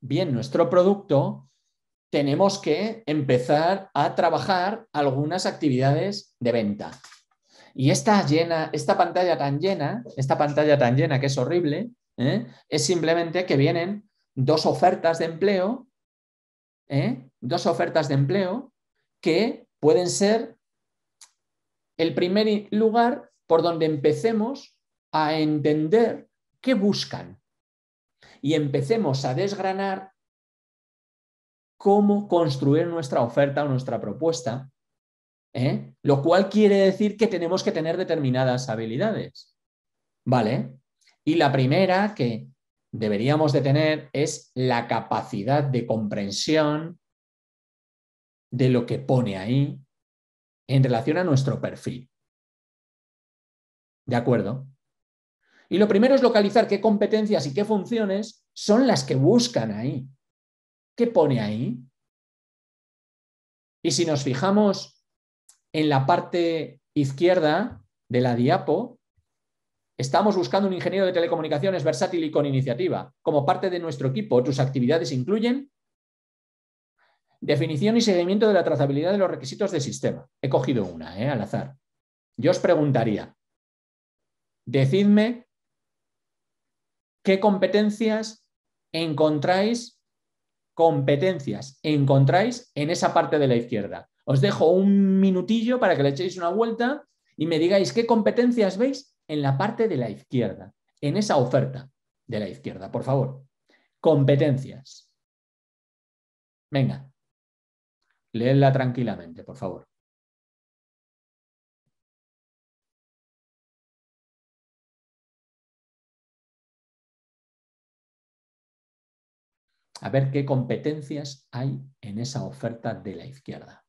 bien nuestro producto, tenemos que empezar a trabajar algunas actividades de venta. Y esta, llena, esta pantalla tan llena, esta pantalla tan llena que es horrible, ¿eh? es simplemente que vienen dos ofertas de empleo, ¿eh? dos ofertas de empleo que pueden ser el primer lugar por donde empecemos a entender qué buscan y empecemos a desgranar cómo construir nuestra oferta o nuestra propuesta ¿eh? Lo cual quiere decir que tenemos que tener determinadas habilidades. ¿Vale? Y la primera que deberíamos de tener es la capacidad de comprensión de lo que pone ahí en relación a nuestro perfil. ¿De acuerdo? Y lo primero es localizar qué competencias y qué funciones son las que buscan ahí. ¿Qué pone ahí? Y si nos fijamos en la parte izquierda de la diapo, estamos buscando un ingeniero de telecomunicaciones versátil y con iniciativa. Como parte de nuestro equipo, tus actividades incluyen definición y seguimiento de la trazabilidad de los requisitos del sistema. He cogido una, eh, al azar. Yo os preguntaría, decidme qué competencias encontráis, competencias encontráis en esa parte de la izquierda. Os dejo un minutillo para que le echéis una vuelta y me digáis qué competencias veis en la parte de la izquierda, en esa oferta de la izquierda, por favor. Competencias. Venga, leedla tranquilamente, por favor. a ver qué competencias hay en esa oferta de la izquierda.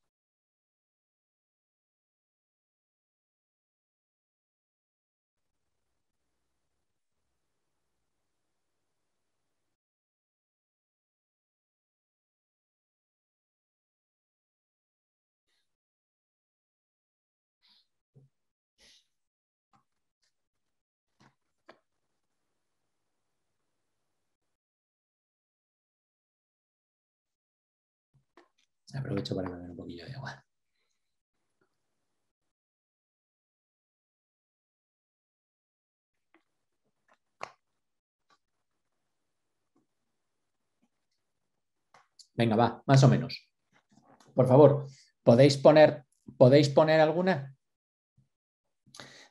Aprovecho para beber un poquillo de agua. Venga, va, más o menos. Por favor, ¿podéis poner, ¿podéis poner alguna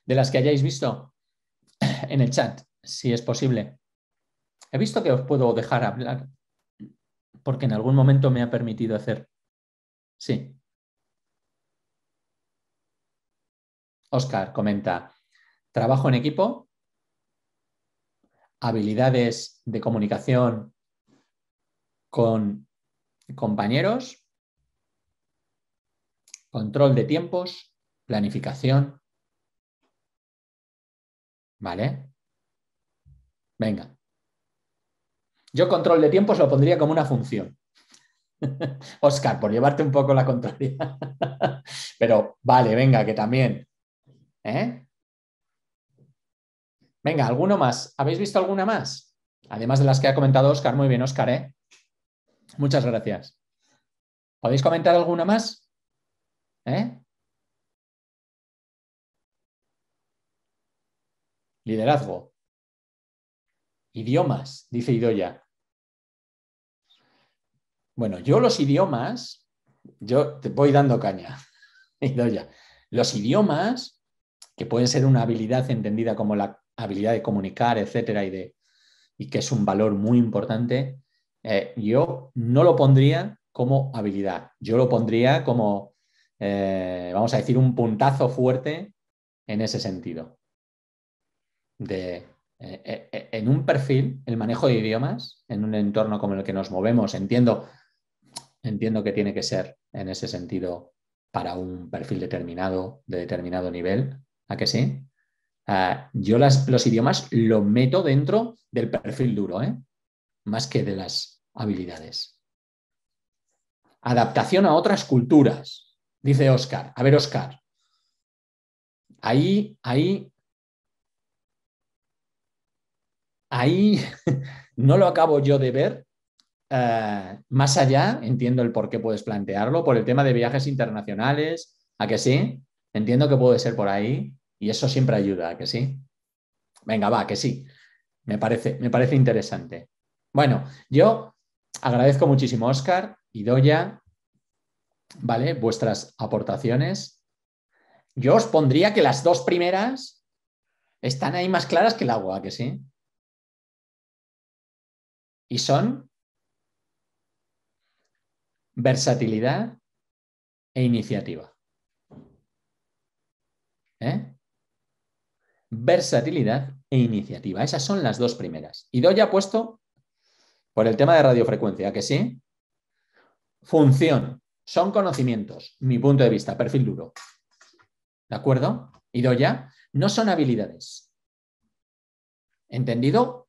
de las que hayáis visto en el chat, si es posible? He visto que os puedo dejar hablar porque en algún momento me ha permitido hacer Sí. Oscar comenta, trabajo en equipo, habilidades de comunicación con compañeros, control de tiempos, planificación. ¿Vale? Venga. Yo control de tiempos lo pondría como una función. *laughs* Oscar, por llevarte un poco la contraria. *laughs* Pero vale, venga, que también. ¿Eh? Venga, alguno más. ¿Habéis visto alguna más? Además de las que ha comentado Oscar. Muy bien, Oscar, ¿eh? Muchas gracias. ¿Podéis comentar alguna más? ¿Eh? Liderazgo. Idiomas, dice Idoya. Bueno, yo los idiomas, yo te voy dando caña. *laughs* los idiomas, que pueden ser una habilidad entendida como la habilidad de comunicar, etcétera, y, de, que es un valor muy importante, eh, yo no lo pondría como habilidad. Yo lo pondría como, eh, vamos a decir, un puntazo fuerte en ese sentido. Eh, en un perfil, el manejo de idiomas, en un entorno como el que nos movemos, entiendo entiendo que tiene que ser en ese sentido para un perfil determinado, de determinado nivel, ¿a que sí? Ah, yo los idiomas lo meto dentro del perfil duro, ¿eh? más que de las habilidades. Adaptación a otras culturas, dice Oscar. A ver, Oscar. Ahí, ahí, ahí *laughs* no lo acabo yo de ver eh, más allá, entiendo el por qué puedes plantearlo, por el tema de viajes internacionales, ¿a que sí? Entiendo que puede ser por ahí y eso siempre ayuda, ¿a que sí? Venga, va, que sí. Me parece, me parece interesante. Bueno, yo agradezco muchísimo, Oscar y Doya, ¿vale? Vuestras aportaciones. Yo os pondría que las dos primeras están ahí más claras que el agua, ¿a que sí? Y son versatilidad e iniciativa. ¿Eh? Versatilidad e iniciativa. Esas son las dos primeras. Y doy ya puesto, por el tema de radiofrecuencia, que sí, función, son conocimientos, mi punto de vista, perfil duro. ¿De acuerdo? Y doy ya, no son habilidades. ¿Entendido?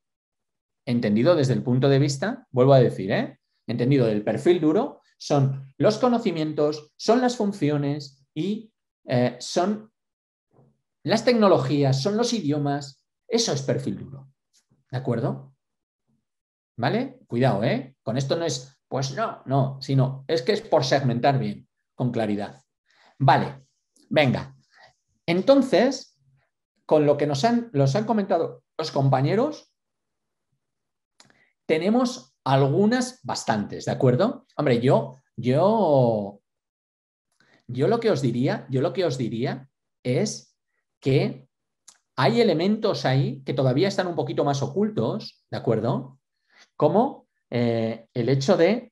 Entendido desde el punto de vista, vuelvo a decir, ¿eh? Entendido del perfil duro son los conocimientos, son las funciones y eh, son las tecnologías, son los idiomas. Eso es perfil duro. ¿De acuerdo? ¿Vale? Cuidado, ¿eh? Con esto no es, pues no, no, sino es que es por segmentar bien, con claridad. Vale, venga. Entonces, con lo que nos han, los han comentado los compañeros, tenemos algunas, bastantes, ¿de acuerdo? Hombre, yo, yo, yo lo que os diría, yo lo que os diría es que hay elementos ahí que todavía están un poquito más ocultos, ¿de acuerdo? Como eh, el hecho de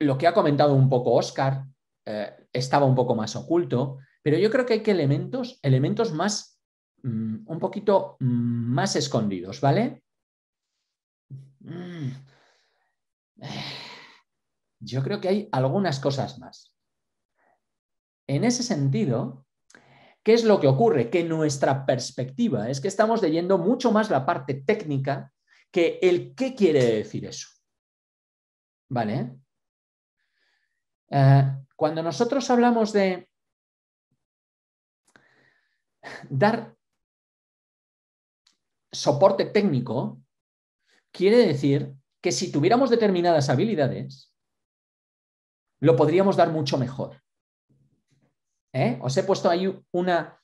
lo que ha comentado un poco Oscar, eh, estaba un poco más oculto, pero yo creo que hay que elementos, elementos más, mm, un poquito mm, más escondidos, ¿vale? Mm. Eh, yo creo que hay algunas cosas más. En ese sentido, ¿qué es lo que ocurre? Que nuestra perspectiva es que estamos leyendo mucho más la parte técnica que el qué quiere decir eso. ¿Vale? Eh, cuando nosotros hablamos de dar soporte técnico, quiere decir que si tuviéramos determinadas habilidades, lo podríamos dar mucho mejor. ¿Eh? Os he puesto ahí una.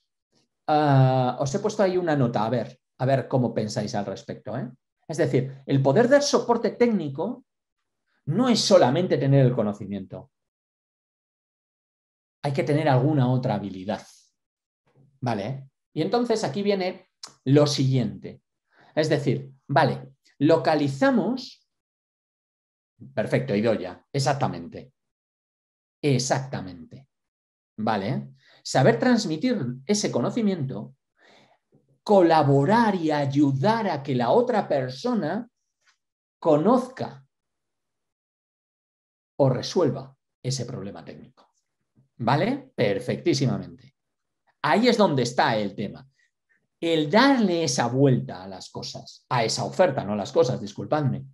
Ah, os he puesto ahí una nota, a ver, a ver cómo pensáis al respecto. ¿eh? Es decir, el poder dar soporte técnico no es solamente tener el conocimiento. Hay que tener alguna otra habilidad. ¿Vale? Y entonces aquí viene lo siguiente. Es decir, vale, Localizamos. Perfecto, Idoya, exactamente. Exactamente. ¿Vale? Saber transmitir ese conocimiento, colaborar y ayudar a que la otra persona conozca o resuelva ese problema técnico. ¿Vale? Perfectísimamente. Ahí es donde está el tema el darle esa vuelta a las cosas, a esa oferta, no a las cosas, disculpadme.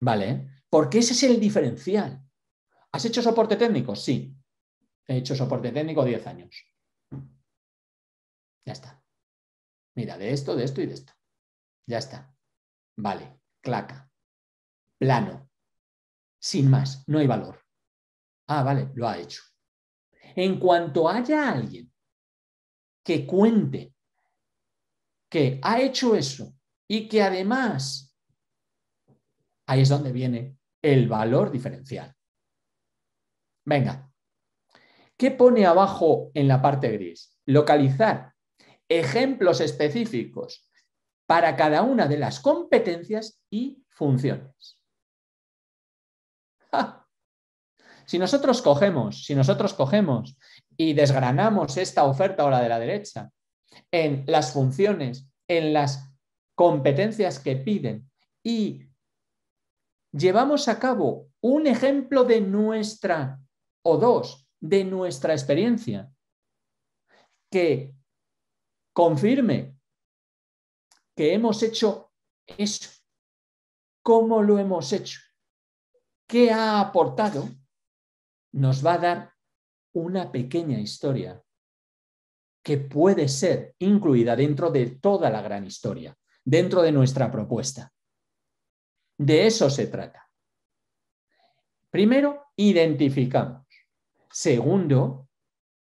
¿Vale? Porque ese es el diferencial. ¿Has hecho soporte técnico? Sí. He hecho soporte técnico 10 años. Ya está. Mira, de esto, de esto y de esto. Ya está. Vale, claca. Plano. Sin más, no hay valor. Ah, vale, lo ha hecho. En cuanto haya alguien que cuente que ha hecho eso y que además, ahí es donde viene el valor diferencial. Venga, ¿qué pone abajo en la parte gris? Localizar ejemplos específicos para cada una de las competencias y funciones. Si nosotros cogemos, si nosotros cogemos y desgranamos esta oferta o la de la derecha en las funciones, en las competencias que piden y llevamos a cabo un ejemplo de nuestra o dos de nuestra experiencia que confirme que hemos hecho eso, cómo lo hemos hecho, qué ha aportado, nos va a dar una pequeña historia que puede ser incluida dentro de toda la gran historia, dentro de nuestra propuesta. De eso se trata. Primero, identificamos. Segundo,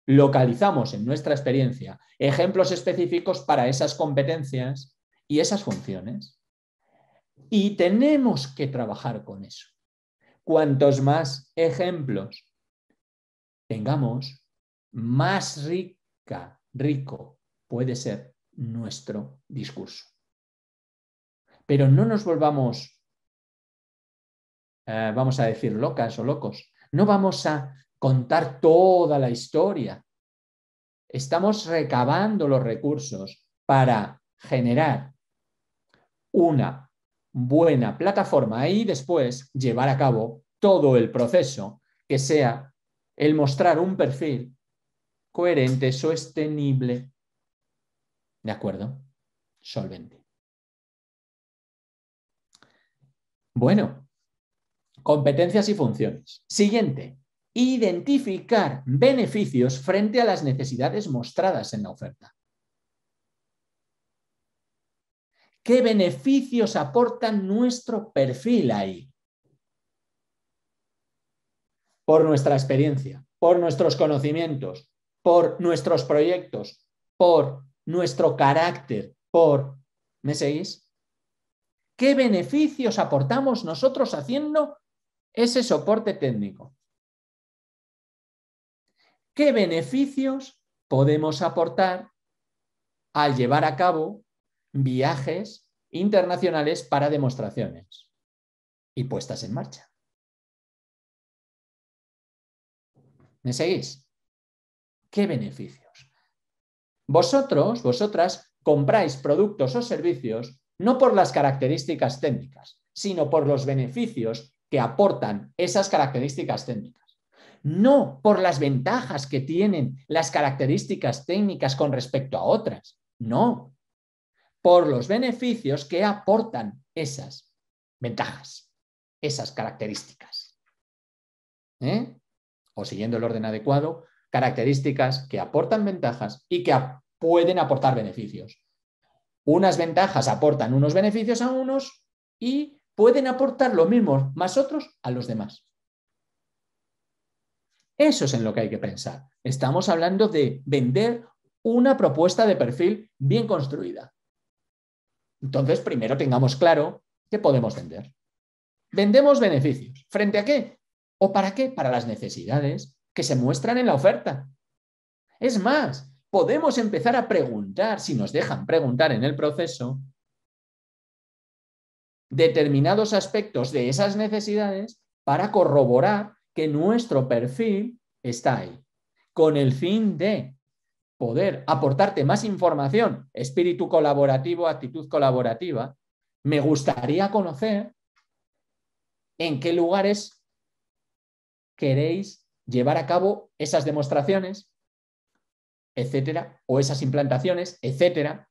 localizamos en nuestra experiencia ejemplos específicos para esas competencias y esas funciones. Y tenemos que trabajar con eso. Cuantos más ejemplos tengamos, más rica rico puede ser nuestro discurso. Pero no nos volvamos, eh, vamos a decir, locas o locos. No vamos a contar toda la historia. Estamos recabando los recursos para generar una buena plataforma y después llevar a cabo todo el proceso que sea el mostrar un perfil coherente, sostenible. ¿De acuerdo? Solvente. Bueno, competencias y funciones. Siguiente, identificar beneficios frente a las necesidades mostradas en la oferta. ¿Qué beneficios aporta nuestro perfil ahí? Por nuestra experiencia, por nuestros conocimientos, por nuestros proyectos, por nuestro carácter, por... ¿Me seguís? ¿Qué beneficios aportamos nosotros haciendo ese soporte técnico? ¿Qué beneficios podemos aportar al llevar a cabo viajes internacionales para demostraciones y puestas en marcha? ¿Me seguís? ¿Qué beneficios? Vosotros, vosotras, compráis productos o servicios no por las características técnicas, sino por los beneficios que aportan esas características técnicas. No por las ventajas que tienen las características técnicas con respecto a otras, no. Por los beneficios que aportan esas ventajas, esas características. ¿Eh? O siguiendo el orden adecuado, características que aportan ventajas y que pueden aportar beneficios. Unas ventajas aportan unos beneficios a unos y pueden aportar lo mismo más otros a los demás. Eso es en lo que hay que pensar. Estamos hablando de vender una propuesta de perfil bien construida. Entonces, primero tengamos claro qué podemos vender. Vendemos beneficios. ¿Frente a qué? ¿O para qué? Para las necesidades, que se muestran en la oferta. Es más, podemos empezar a preguntar, si nos dejan preguntar en el proceso, determinados aspectos de esas necesidades para corroborar que nuestro perfil está ahí, con el fin de poder aportarte más información, espíritu colaborativo, actitud colaborativa, me gustaría conocer en qué lugares queréis llevar a cabo esas demostraciones, etcétera, o esas implantaciones, etcétera.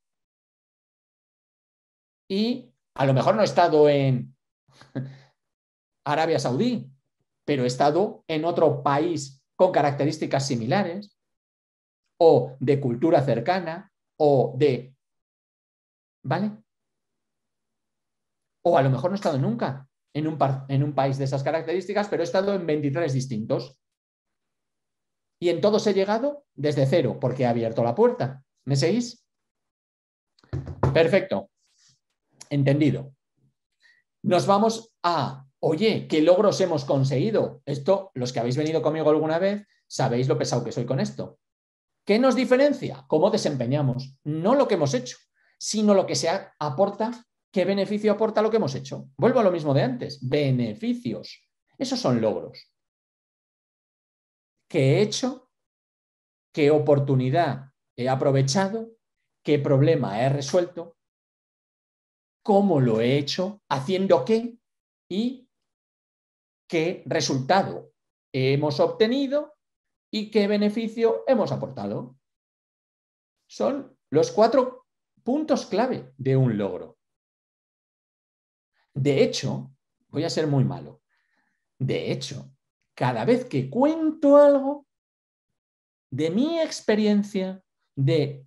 Y a lo mejor no he estado en *laughs* Arabia Saudí, pero he estado en otro país con características similares, o de cultura cercana, o de... ¿Vale? O a lo mejor no he estado nunca en un, país de esas características, pero he estado en 23 distintos. Y en todos he llegado desde cero, porque he abierto la puerta. ¿Me seguís? Perfecto. Entendido. Nos vamos a, oye, ¿qué logros hemos conseguido? Esto, los que habéis venido conmigo alguna vez, sabéis lo pesado que soy con esto. ¿Qué nos diferencia? ¿Cómo desempeñamos? No lo que hemos hecho, sino lo que se aporta, qué beneficio aporta lo que hemos hecho. Vuelvo a lo mismo de antes, beneficios. Esos son logros qué he hecho, qué oportunidad he aprovechado, qué problema he resuelto, cómo lo he hecho, haciendo qué y qué resultado hemos obtenido y qué beneficio hemos aportado. Son los cuatro puntos clave de un logro. De hecho, voy a ser muy malo. De hecho, cada vez que cuento algo de mi experiencia, de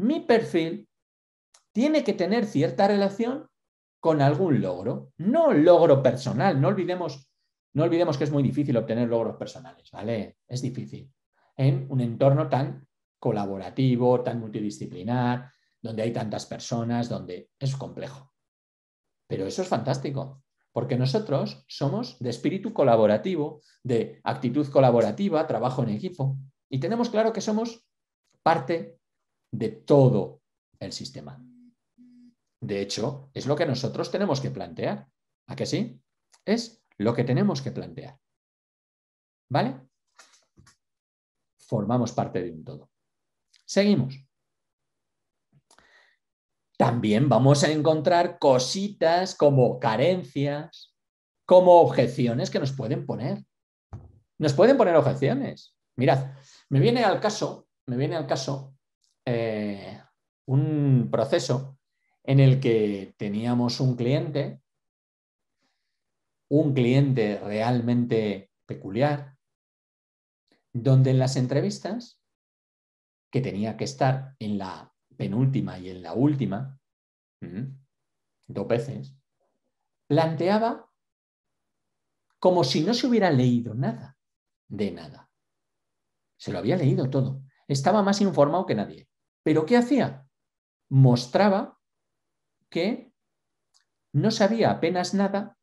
mi perfil, tiene que tener cierta relación con algún logro, no logro personal, no olvidemos, no olvidemos que es muy difícil obtener logros personales, ¿vale? Es difícil en un entorno tan colaborativo, tan multidisciplinar, donde hay tantas personas, donde es complejo. Pero eso es fantástico. Porque nosotros somos de espíritu colaborativo, de actitud colaborativa, trabajo en equipo. Y tenemos claro que somos parte de todo el sistema. De hecho, es lo que nosotros tenemos que plantear. ¿A qué sí? Es lo que tenemos que plantear. ¿Vale? Formamos parte de un todo. Seguimos también vamos a encontrar cositas como carencias, como objeciones que nos pueden poner. Nos pueden poner objeciones. Mirad, me viene al caso, me viene al caso eh, un proceso en el que teníamos un cliente, un cliente realmente peculiar, donde en las entrevistas, que tenía que estar en la penúltima y en la última, dos veces, planteaba como si no se hubiera leído nada de nada. Se lo había leído todo. Estaba más informado que nadie. ¿Pero qué hacía? Mostraba que no sabía apenas nada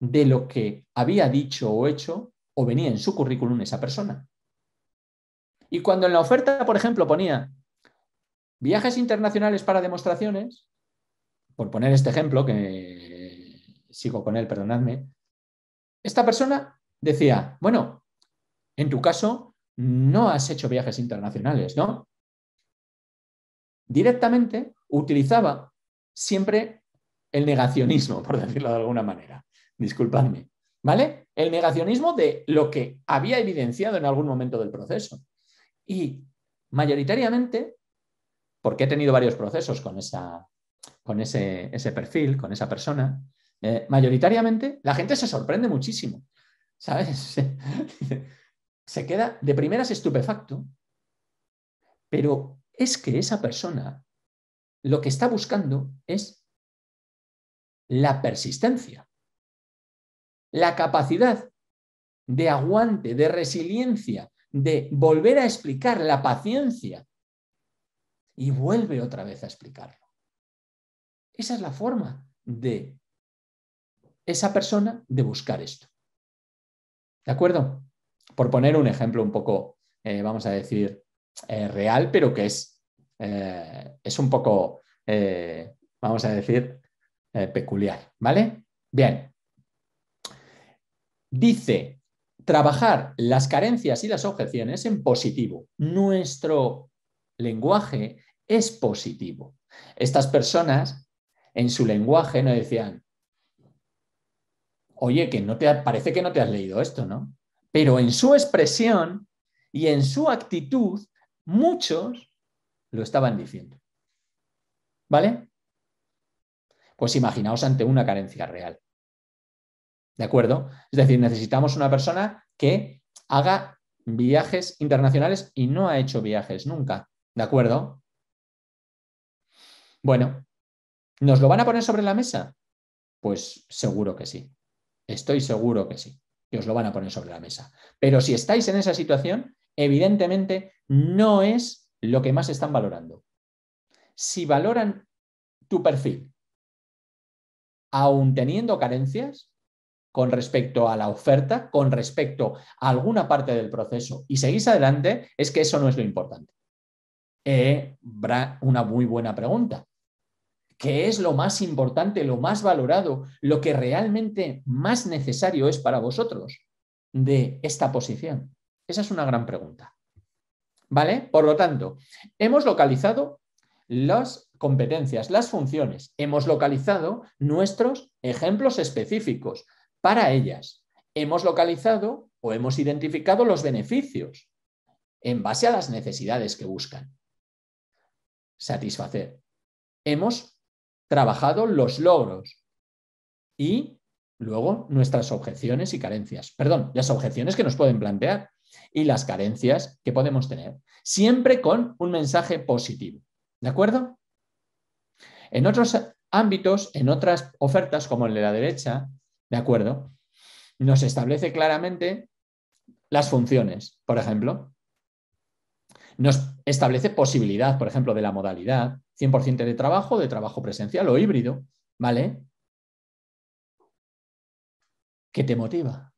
de lo que había dicho o hecho o venía en su currículum esa persona. Y cuando en la oferta, por ejemplo, ponía Viajes internacionales para demostraciones, por poner este ejemplo, que sigo con él, perdonadme, esta persona decía, bueno, en tu caso no has hecho viajes internacionales, ¿no? Directamente utilizaba siempre el negacionismo, *laughs* por decirlo de alguna manera. Disculpadme. ¿Vale? El negacionismo de lo que había evidenciado en algún momento del proceso. Y mayoritariamente porque he tenido varios procesos con, esa, con ese, ese perfil, con esa persona, eh, mayoritariamente la gente se sorprende muchísimo, ¿sabes? *laughs* se queda de primeras estupefacto, pero es que esa persona lo que está buscando es la persistencia, la capacidad de aguante, de resiliencia, de volver a explicar la paciencia y vuelve otra vez a explicarlo. Esa es la forma de esa persona de buscar esto. ¿De acuerdo? Por poner un ejemplo un poco, eh, vamos a decir, eh, real, pero que es, eh, es un poco, vamos a decir, peculiar. ¿Vale? Bien. Dice, trabajar las carencias y las objeciones en positivo. Nuestro lenguaje es positivo. Estas personas en su lenguaje no decían, oye, que no te parece que no te has leído esto, ¿no? Pero en su expresión y en su actitud, muchos lo estaban diciendo. ¿Vale? Pues imaginaos ante una carencia real. ¿De acuerdo? Es decir, necesitamos una persona que haga viajes internacionales y no ha hecho viajes nunca. ¿De acuerdo? Bueno, ¿nos lo van a poner sobre la mesa? Pues seguro que sí. Estoy seguro que sí, que os lo van a poner sobre la mesa. Pero si estáis en esa situación, evidentemente no es lo que más están valorando. Si valoran tu perfil, aún teniendo carencias con respecto a la oferta, con respecto a alguna parte del proceso y seguís adelante, es que eso no es lo importante. Eh, una muy buena pregunta. ¿Qué es lo más importante, lo más valorado, lo que realmente más necesario es para vosotros de esta posición? Esa es una gran pregunta. ¿Vale? Por lo tanto, hemos localizado las competencias, las funciones, hemos localizado nuestros ejemplos específicos para ellas, hemos localizado o hemos identificado los beneficios en base a las necesidades que buscan satisfacer. Hemos trabajado los logros y luego nuestras objeciones y carencias. Perdón, las objeciones que nos pueden plantear y las carencias que podemos tener, siempre con un mensaje positivo. ¿De acuerdo? En otros ámbitos, en otras ofertas como el de la derecha, ¿de acuerdo? Nos establece claramente las funciones. Por ejemplo, nos establece posibilidad, por ejemplo, de la modalidad 100% de trabajo, de trabajo presencial o híbrido, ¿vale? ¿Qué te motiva?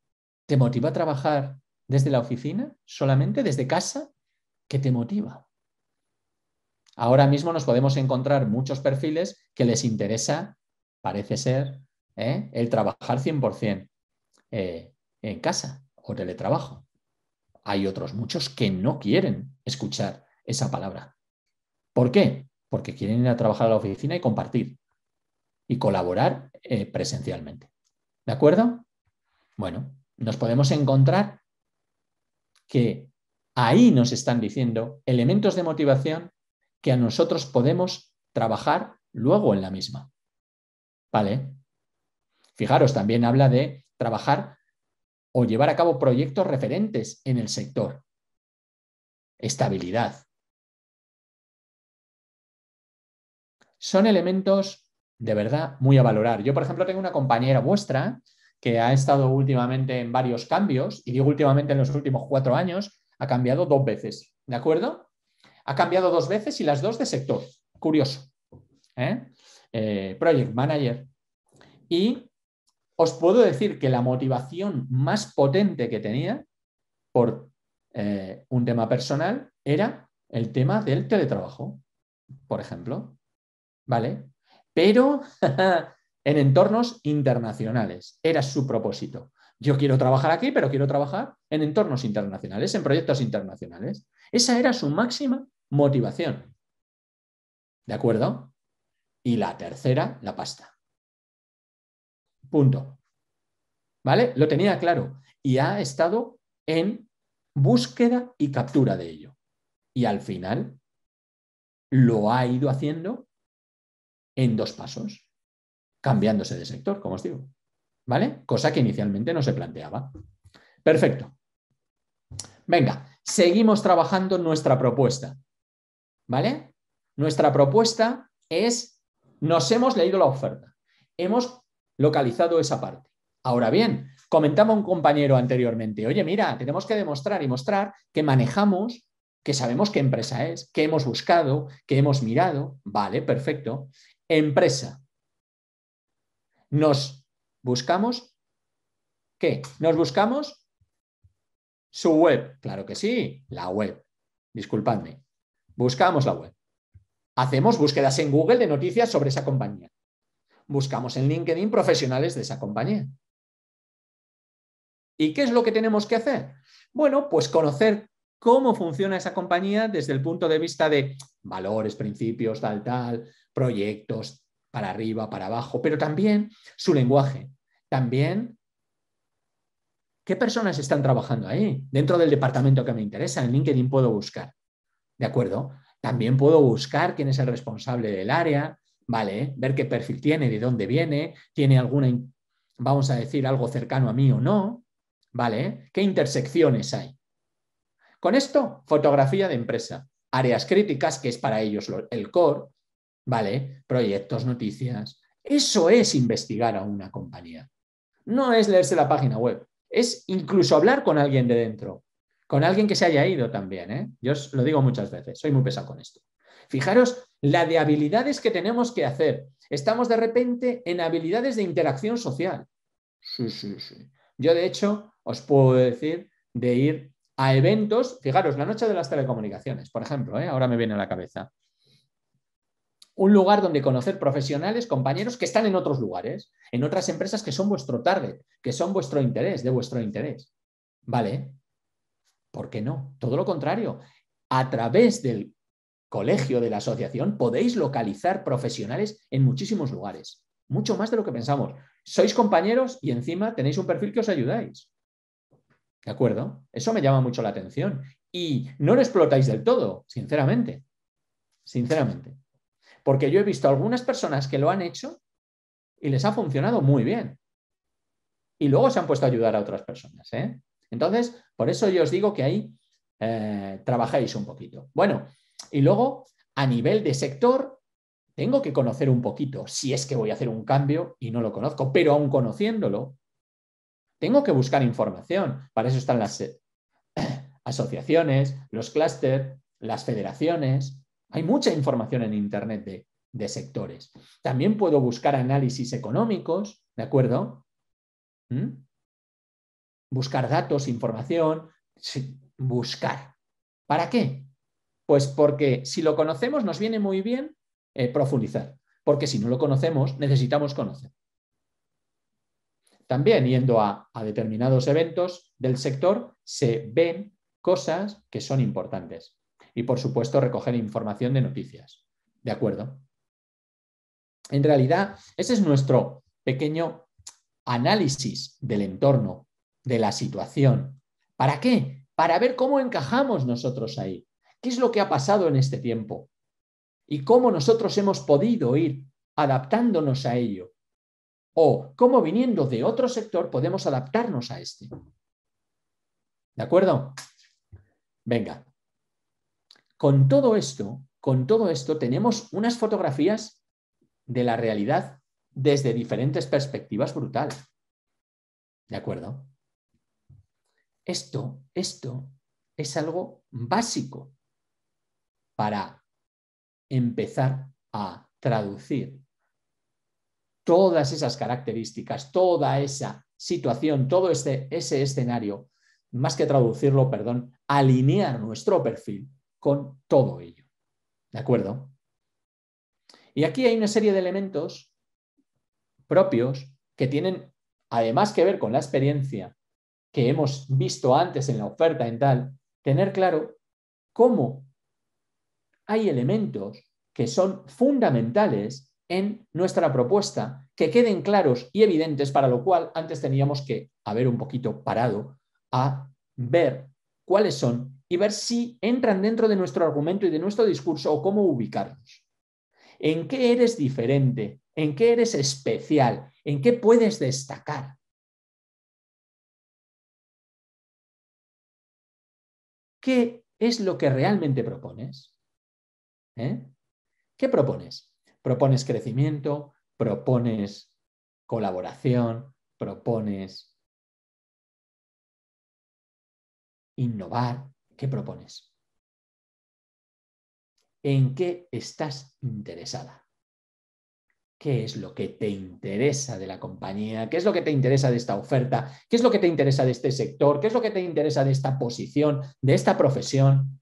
¿Te motiva trabajar desde la oficina solamente, desde casa? ¿Qué te motiva? Ahora mismo nos podemos encontrar muchos perfiles que les interesa, parece ser, ¿eh? el trabajar 100% eh, en casa o teletrabajo. Hay otros muchos que no quieren escuchar esa palabra. ¿Por qué? Porque quieren ir a trabajar a la oficina y compartir y colaborar eh, presencialmente. ¿De acuerdo? Bueno, nos podemos encontrar que ahí nos están diciendo elementos de motivación que a nosotros podemos trabajar luego en la misma. ¿Vale? Fijaros, también habla de trabajar o llevar a cabo proyectos referentes en el sector estabilidad. Son elementos de verdad muy a valorar. Yo, por ejemplo, tengo una compañera vuestra que ha estado últimamente en varios cambios, y digo últimamente en los últimos cuatro años, ha cambiado dos veces, ¿de acuerdo? Ha cambiado dos veces y las dos de sector. Curioso. ¿eh? Eh, project Manager. Y os puedo decir que la motivación más potente que tenía por eh, un tema personal era el tema del teletrabajo, por ejemplo. ¿Vale? Pero *laughs* en entornos internacionales era su propósito. Yo quiero trabajar aquí, pero quiero trabajar en entornos internacionales, en proyectos internacionales. Esa era su máxima motivación. ¿De acuerdo? Y la tercera, la pasta. Punto. ¿Vale? Lo tenía claro. Y ha estado en búsqueda y captura de ello. Y al final lo ha ido haciendo en dos pasos, cambiándose de sector, como os digo. ¿Vale? Cosa que inicialmente no se planteaba. Perfecto. Venga, seguimos trabajando nuestra propuesta. ¿Vale? Nuestra propuesta es, nos hemos leído la oferta, hemos localizado esa parte. Ahora bien, Comentaba un compañero anteriormente, oye, mira, tenemos que demostrar y mostrar que manejamos, que sabemos qué empresa es, que hemos buscado, que hemos mirado. Vale, perfecto. Empresa. Nos buscamos, ¿qué? Nos buscamos su web. Claro que sí, la web. Disculpadme. Buscamos la web. Hacemos búsquedas en Google de noticias sobre esa compañía. Buscamos en LinkedIn profesionales de esa compañía. ¿Y qué es lo que tenemos que hacer? Bueno, pues conocer cómo funciona esa compañía desde el punto de vista de valores, principios, tal, tal, proyectos, para arriba, para abajo, pero también su lenguaje, también qué personas están trabajando ahí, dentro del departamento que me interesa, en LinkedIn puedo buscar, ¿de acuerdo? También puedo buscar quién es el responsable del área, ¿vale? Ver qué perfil tiene, de dónde viene, tiene alguna, vamos a decir, algo cercano a mí o no, ¿vale? ¿Qué intersecciones hay? Con esto, fotografía de empresa, áreas críticas, que es para ellos el core, ¿vale? Proyectos, noticias. Eso es investigar a una compañía. No es leerse la página web, es incluso hablar con alguien de dentro, con alguien que se haya ido también. ¿eh? Yo os lo digo muchas veces, soy muy pesado con esto. Fijaros la de habilidades que tenemos que hacer. Estamos de repente en habilidades de interacción social. Sí, sí, sí. Yo, de hecho, os puedo decir de ir a eventos, fijaros, la noche de las telecomunicaciones, por ejemplo, ¿eh? ahora me viene a la cabeza. Un lugar donde conocer profesionales, compañeros que están en otros lugares, en otras empresas que son vuestro target, que son vuestro interés, de vuestro interés. ¿Vale? ¿Por qué no? Todo lo contrario. A través del colegio, de la asociación, podéis localizar profesionales en muchísimos lugares, mucho más de lo que pensamos. Sois compañeros y encima tenéis un perfil que os ayudáis. ¿De acuerdo? Eso me llama mucho la atención. Y no lo explotáis del todo, sinceramente. Sinceramente. Porque yo he visto algunas personas que lo han hecho y les ha funcionado muy bien. Y luego se han puesto a ayudar a otras personas. ¿eh? Entonces, por eso yo os digo que ahí eh, trabajáis trabajéis un poquito. Bueno, y luego, a nivel de sector, tengo que conocer un poquito, si es que voy a hacer un cambio y no lo conozco, pero aún conociéndolo, tengo que buscar información. Para eso están las eh, *clears throat* asociaciones, los clústeres, las federaciones. Hay mucha información en Internet de, sectores. También puedo buscar análisis económicos, ¿de acuerdo? ¿Mm? Buscar datos, información, buscar. ¿Para qué? Pues porque si lo conocemos nos viene muy bien eh, profundizar, porque si no lo conocemos necesitamos conocer también yendo a, determinados eventos del sector, se ven cosas que son importantes. Y por supuesto, recoger información de noticias. ¿De acuerdo? En realidad, ese es nuestro pequeño análisis del entorno, de la situación. ¿Para qué? Para ver cómo encajamos nosotros ahí. ¿Qué es lo que ha pasado en este tiempo? Y cómo nosotros hemos podido ir adaptándonos a ello o cómo viniendo de otro sector podemos adaptarnos a este. ¿De acuerdo? Venga. Con todo esto, con todo esto tenemos unas fotografías de la realidad desde diferentes perspectivas brutales. ¿De acuerdo? Esto, esto es algo básico para empezar a traducir todas esas características, toda esa situación, todo este, ese escenario, más que traducirlo, perdón, alinear nuestro perfil con todo ello. ¿De acuerdo? Y aquí hay una serie de elementos propios que tienen, además que ver con la experiencia que hemos visto antes en la oferta en tal, tener claro cómo hay elementos que son fundamentales en nuestra propuesta, que queden claros y evidentes, para lo cual antes teníamos que haber un poquito parado a ver cuáles son y ver si entran dentro de nuestro argumento y de nuestro discurso o cómo ubicarlos ¿En qué eres diferente? ¿En qué eres especial? ¿En qué puedes destacar? ¿Qué es lo que realmente propones? ¿Eh? ¿Qué propones? propones crecimiento, propones colaboración, propones innovar. ¿Qué propones? ¿En qué estás interesada? ¿Qué es lo que te interesa de la compañía? ¿Qué es lo que te interesa de esta oferta? ¿Qué es lo que te interesa de este sector? ¿Qué es lo que te interesa de esta posición, de esta profesión?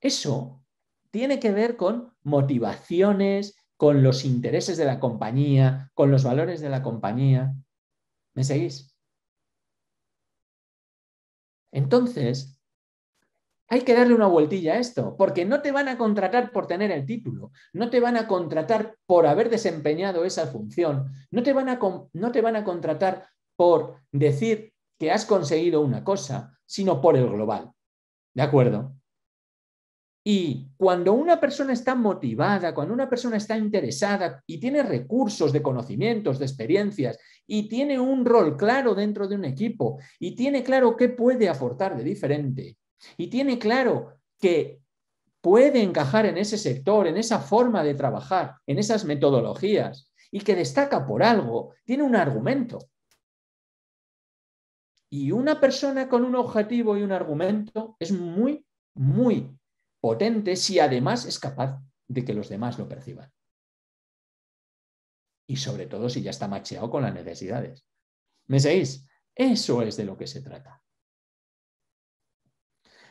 Eso tiene que ver con motivaciones, con los intereses de la compañía, con los valores de la compañía. ¿Me seguís? Entonces, hay que darle una vueltilla a esto, porque no te van a contratar por tener el título, no te van a contratar por haber desempeñado esa función, no te van a, no te van a contratar por decir que has conseguido una cosa, sino por el global. ¿De acuerdo? Y cuando una persona está motivada, cuando una persona está interesada y tiene recursos de conocimientos, de experiencias, y tiene un rol claro dentro de un equipo, y tiene claro qué puede aportar de diferente, y tiene claro que puede encajar en ese sector, en esa forma de trabajar, en esas metodologías, y que destaca por algo, tiene un argumento. Y una persona con un objetivo y un argumento es muy, muy potente si además es capaz de que los demás lo perciban. Y sobre todo si ya está macheado con las necesidades. ¿Me seguís? Eso es de lo que se trata.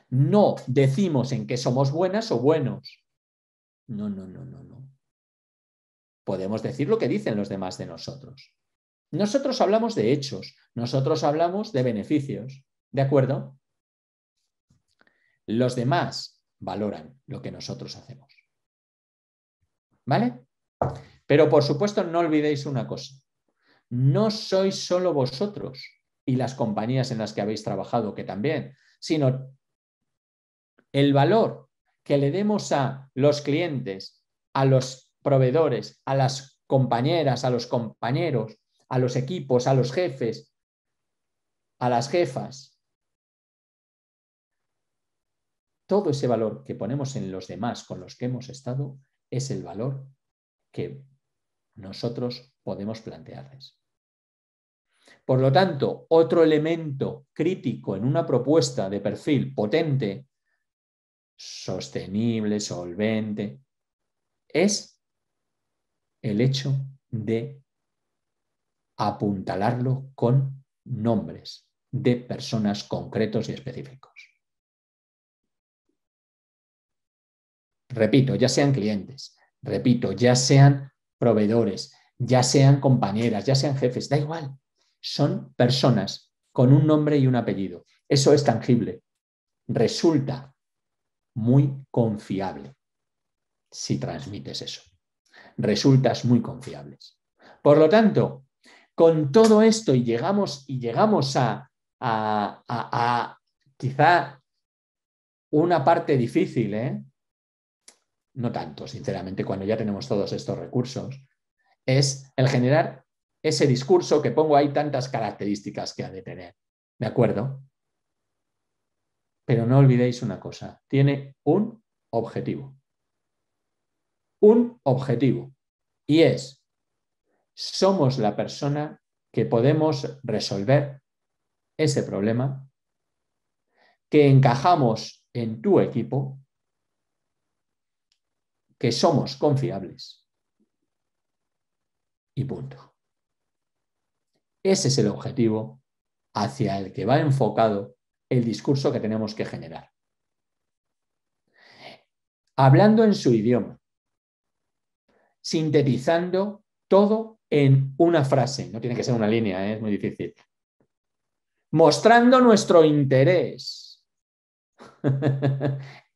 No decimos en que somos buenas o buenos. No, no, no, no, no. Podemos decir lo que dicen los demás de nosotros. Nosotros hablamos de hechos, nosotros hablamos de beneficios, ¿de acuerdo? Los demás valoran lo que nosotros hacemos. ¿Vale? Pero por supuesto no olvidéis una cosa. No sois solo vosotros y las compañías en las que habéis trabajado, que también, sino el valor que le demos a los clientes, a los proveedores, a las compañeras, a los compañeros, a los equipos, a los jefes, a las jefas, todo ese valor que ponemos en los demás con los que hemos estado es el valor que nosotros podemos plantearles. Por lo tanto, otro elemento crítico en una propuesta de perfil potente, sostenible, solvente, es el hecho de apuntalarlo con nombres de personas concretos y específicos. repito, ya sean clientes, repito, ya sean proveedores, ya sean compañeras, ya sean jefes, da igual, son personas con un nombre y un apellido. Eso es tangible. Resulta muy confiable si transmites eso. Resultas muy confiables. Por lo tanto, con todo esto y llegamos, y llegamos a, quizá una parte difícil, ¿eh? no tanto, sinceramente, cuando ya tenemos todos estos recursos, es el generar ese discurso que pongo ahí tantas características que ha de tener. ¿De acuerdo? Pero no olvidéis una cosa, tiene un objetivo. Un objetivo. Y es, somos la persona que podemos resolver ese problema, que encajamos en tu equipo que somos confiables. Y punto. Ese es el objetivo hacia el que va enfocado el discurso que tenemos que generar. Hablando en su idioma, sintetizando todo en una frase, no tiene que ser una línea, ¿eh? es muy difícil, mostrando nuestro interés *laughs*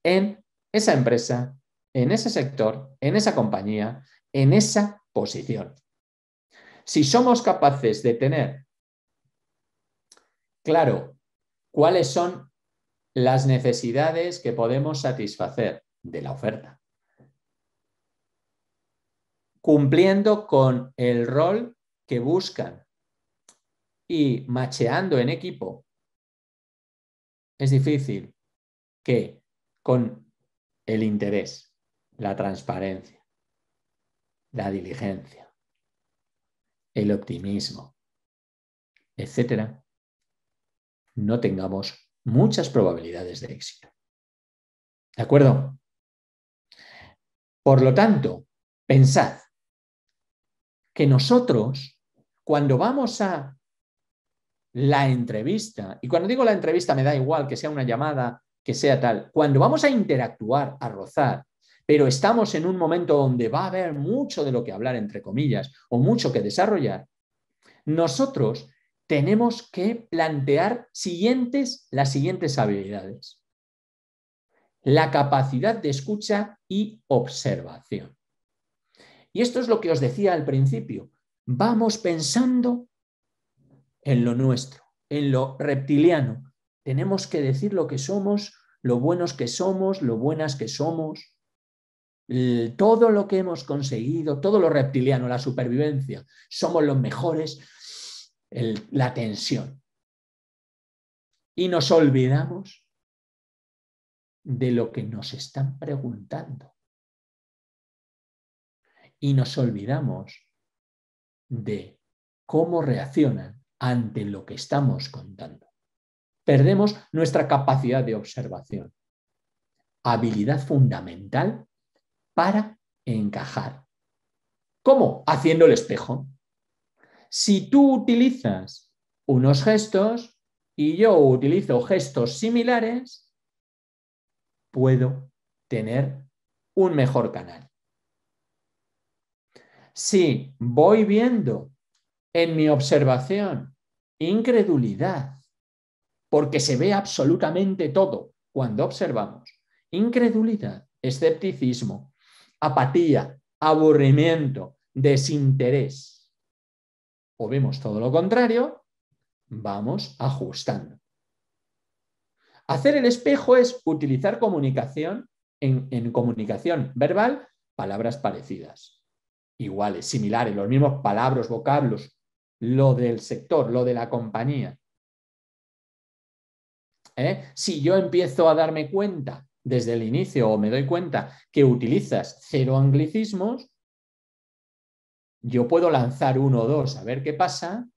en esa empresa, en ese sector, en esa compañía, en esa posición. Si somos capaces de tener claro cuáles son las necesidades que podemos satisfacer de la oferta, cumpliendo con el rol que buscan y macheando en equipo, es difícil que con el interés la transparencia, la diligencia, el optimismo, etcétera, no tengamos muchas probabilidades de éxito. ¿De acuerdo? Por lo tanto, pensad que nosotros, cuando vamos a la entrevista, y cuando digo la entrevista me da igual que sea una llamada, que sea tal, cuando vamos a interactuar, a rozar, pero estamos en un momento donde va a haber mucho de lo que hablar, entre comillas, o mucho que desarrollar, nosotros tenemos que plantear siguientes, las siguientes habilidades. La capacidad de escucha y observación. Y esto es lo que os decía al principio. Vamos pensando en lo nuestro, en lo reptiliano. Tenemos que decir lo que somos, lo buenos que somos, lo buenas que somos, todo lo que hemos conseguido, todo lo reptiliano, la supervivencia, somos los mejores, la tensión. Y nos olvidamos de lo que nos están preguntando. Y nos olvidamos de cómo reaccionan ante lo que estamos contando. Perdemos nuestra capacidad de observación, habilidad fundamental para encajar. ¿Cómo? Haciendo el espejo. Si tú utilizas unos gestos y yo utilizo gestos similares, puedo tener un mejor canal. Si voy viendo en mi observación incredulidad, porque se ve absolutamente todo cuando observamos, incredulidad, escepticismo, apatía, aburrimiento, desinterés. O vemos todo lo contrario, vamos ajustando. Hacer el espejo es utilizar comunicación en, comunicación verbal, palabras parecidas, iguales, similares, los mismos palabras, vocablos, lo del sector, lo de la compañía. ¿Eh? Si yo empiezo a darme cuenta desde el inicio o me doy cuenta que utilizas cero anglicismos, yo puedo lanzar uno o dos a ver qué pasa,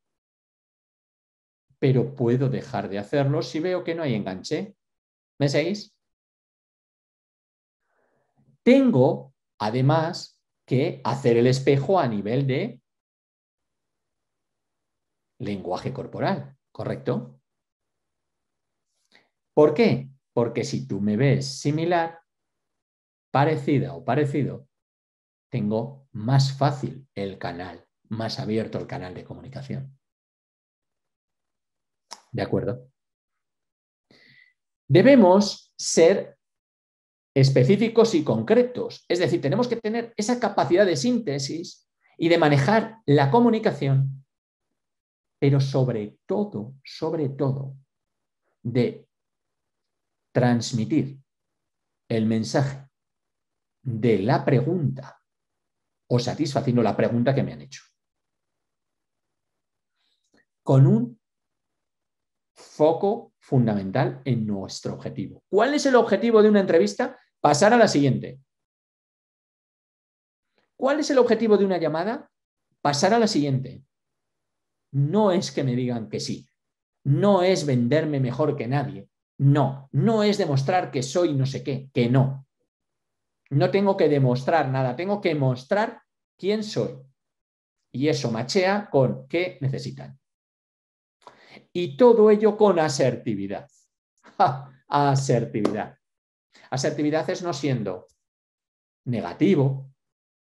pero puedo dejar de hacerlo si veo que no hay enganche. ¿Me seguís? Tengo, además, que hacer el espejo a nivel de lenguaje corporal, ¿correcto? ¿Por qué? Porque si tú me ves similar, parecida o parecido, tengo más fácil el canal, más abierto el canal de comunicación. ¿De acuerdo? Debemos ser específicos y concretos, es decir, tenemos que tener esa capacidad de síntesis y de manejar la comunicación, pero sobre todo, sobre todo, de transmitir el mensaje de la pregunta o satisfaciendo la pregunta que me han hecho. Con un foco fundamental en nuestro objetivo. ¿Cuál es el objetivo de una entrevista? Pasar a la siguiente. ¿Cuál es el objetivo de una llamada? Pasar a la siguiente. No es que me digan que sí. No es venderme mejor que nadie. No, no es demostrar que soy no sé qué, que no. No tengo que demostrar nada, tengo que mostrar quién soy. Y eso machea con qué necesitan. Y todo ello con asertividad. *laughs* asertividad. Asertividad es no siendo negativo,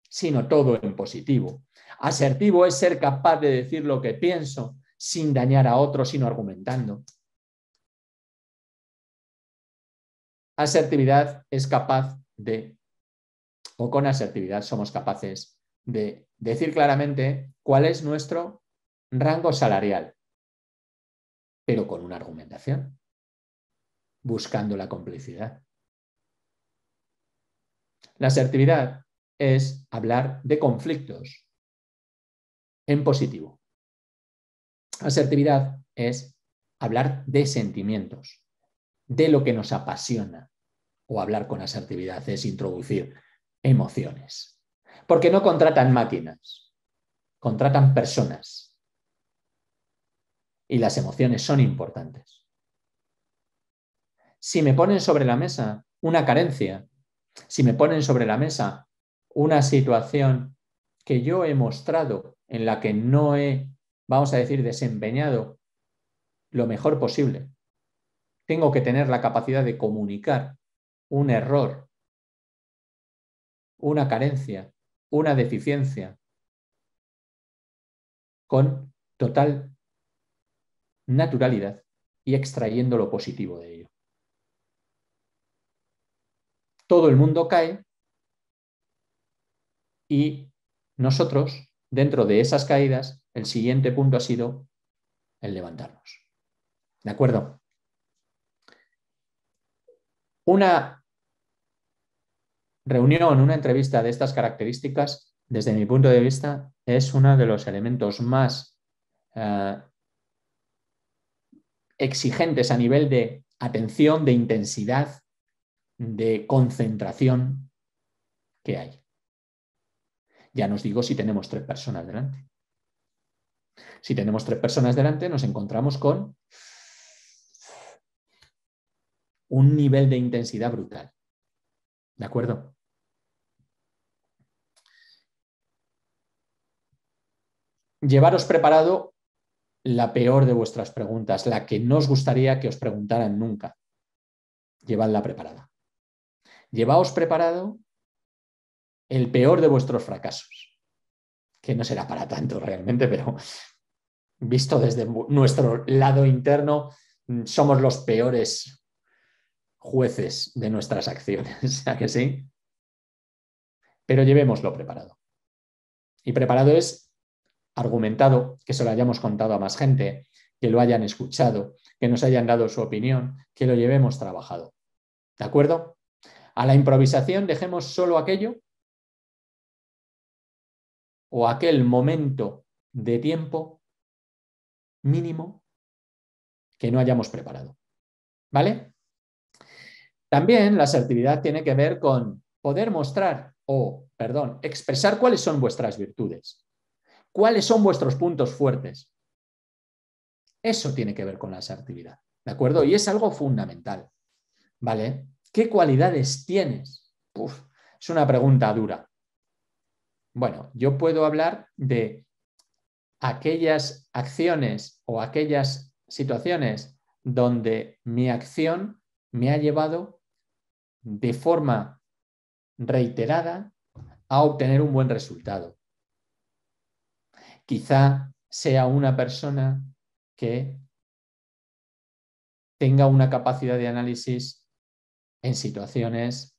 sino todo en positivo. Asertivo es ser capaz de decir lo que pienso sin dañar a otro, sino argumentando. asertividad es capaz de, o con asertividad somos capaces de decir claramente cuál es nuestro rango salarial, pero con una argumentación, buscando la complicidad. La asertividad es hablar de conflictos en positivo. Asertividad es hablar de sentimientos de lo que nos apasiona. O hablar con asertividad es introducir emociones. Porque no contratan máquinas, contratan personas. Y las emociones son importantes. Si me ponen sobre la mesa una carencia, si me ponen sobre la mesa una situación que yo he mostrado en la que no he, vamos a decir, desempeñado lo mejor posible, tengo que tener la capacidad de comunicar un error, una carencia, una deficiencia, con total naturalidad y extrayendo lo positivo de ello. Todo el mundo cae y nosotros, dentro de esas caídas, el siguiente punto ha sido el levantarnos. ¿De acuerdo? Una reunión, una entrevista de estas características, desde mi punto de vista, es uno de los elementos más eh, exigentes a nivel de atención, de intensidad, de concentración que hay. Ya nos digo si tenemos tres personas delante. Si tenemos tres personas delante, nos encontramos con un nivel de intensidad brutal. ¿De acuerdo? Llevaros preparado la peor de vuestras preguntas, la que no os gustaría que os preguntaran nunca. Llevadla preparada. Llevaos preparado el peor de vuestros fracasos, que no será para tanto realmente, pero visto desde nuestro lado interno, mm, somos los peores jueces de nuestras acciones, *laughs* ¿a que sí? Pero llevémoslo preparado. Y preparado es argumentado, que se lo hayamos contado a más gente, que lo hayan escuchado, que nos hayan dado su opinión, que lo llevemos trabajado. ¿De acuerdo? A la improvisación dejemos solo aquello o aquel momento de tiempo mínimo que no hayamos preparado. ¿Vale? También la asertividad tiene que ver con poder mostrar o, perdón, expresar cuáles son vuestras virtudes, cuáles son vuestros puntos fuertes. Eso tiene que ver con la asertividad, ¿de acuerdo? Y es algo fundamental, ¿vale? ¿Qué cualidades tienes? es una pregunta dura. Bueno, yo puedo hablar de aquellas acciones o aquellas situaciones donde mi acción me ha llevado de forma reiterada a obtener un buen resultado. Quizá sea una persona que tenga una capacidad de análisis en situaciones,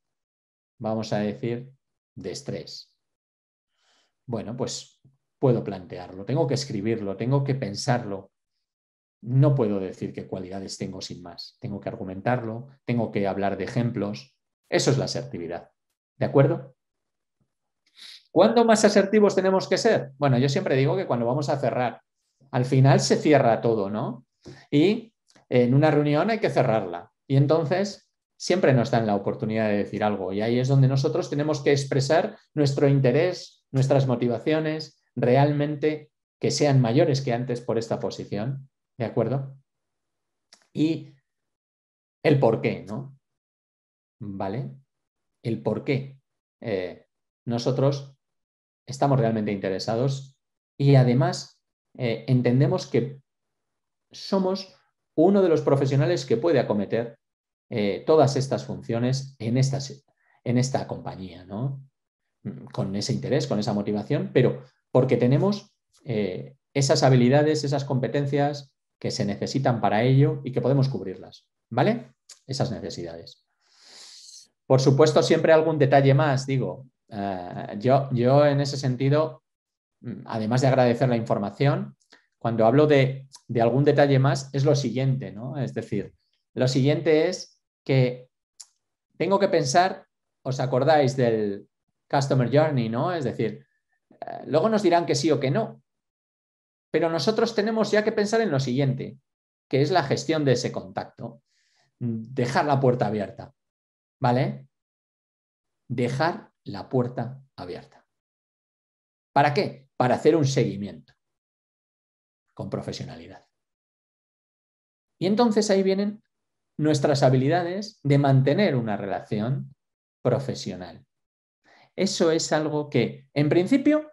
vamos a decir, de estrés. Bueno, pues puedo plantearlo, tengo que escribirlo, tengo que pensarlo. No puedo decir qué cualidades tengo sin más. Tengo que argumentarlo, tengo que hablar de ejemplos, eso es la asertividad. ¿De acuerdo? ¿Cuándo más asertivos tenemos que ser? Bueno, yo siempre digo que cuando vamos a cerrar, al final se cierra todo, ¿no? Y en una reunión hay que cerrarla. Y entonces siempre nos dan la oportunidad de decir algo. Y ahí es donde nosotros tenemos que expresar nuestro interés, nuestras motivaciones, realmente que sean mayores que antes por esta posición. ¿De acuerdo? Y el por qué, ¿no? ¿vale? El por qué eh, nosotros estamos realmente interesados y además eh, entendemos que somos uno de los profesionales que puede acometer eh, todas estas funciones en, esta compañía, ¿no? Mm, con ese interés, con esa motivación, pero porque tenemos esas habilidades, esas competencias que se necesitan para ello y que podemos cubrirlas, ¿vale? Esas necesidades. Por supuesto, siempre algún detalle más, digo. Eh, yo, yo en ese sentido, mm, además de agradecer la información, cuando hablo de, algún detalle más, es lo siguiente, ¿no? Es decir, lo siguiente es que tengo que pensar, ¿os acordáis del Customer Journey, ¿no? Es decir, eh, luego nos dirán que sí o que no, pero nosotros tenemos ya que pensar en lo siguiente, que es la gestión de ese contacto, mm, dejar la puerta abierta. ¿Vale? Dejar la puerta abierta. ¿Para qué? Para hacer un seguimiento con profesionalidad. Y entonces ahí vienen nuestras habilidades de mantener una relación profesional. Eso es algo que, en principio,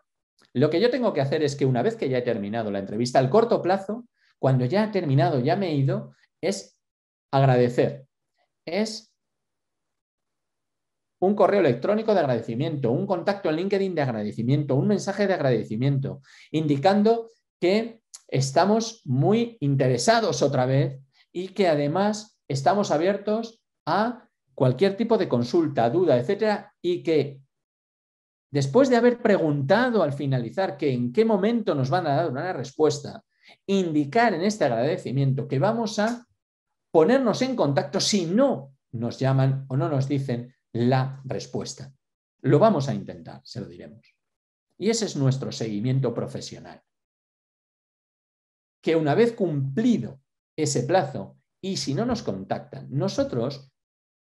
lo que yo tengo que hacer es que una vez que ya he terminado la entrevista, al corto plazo, cuando ya he terminado, ya me he ido, es agradecer, es un correo electrónico de agradecimiento, un contacto en LinkedIn de agradecimiento, un mensaje de agradecimiento, indicando que estamos muy interesados otra vez y que además estamos abiertos a cualquier tipo de consulta, duda, etcétera, y que después de haber preguntado al finalizar que en qué momento nos van a dar una respuesta, indicar en este agradecimiento que vamos a ponernos en contacto si no nos llaman o no nos dicen la respuesta. Lo vamos a intentar, se lo diremos. Y ese es nuestro seguimiento profesional. Que una vez cumplido ese plazo, y si no nos contactan, nosotros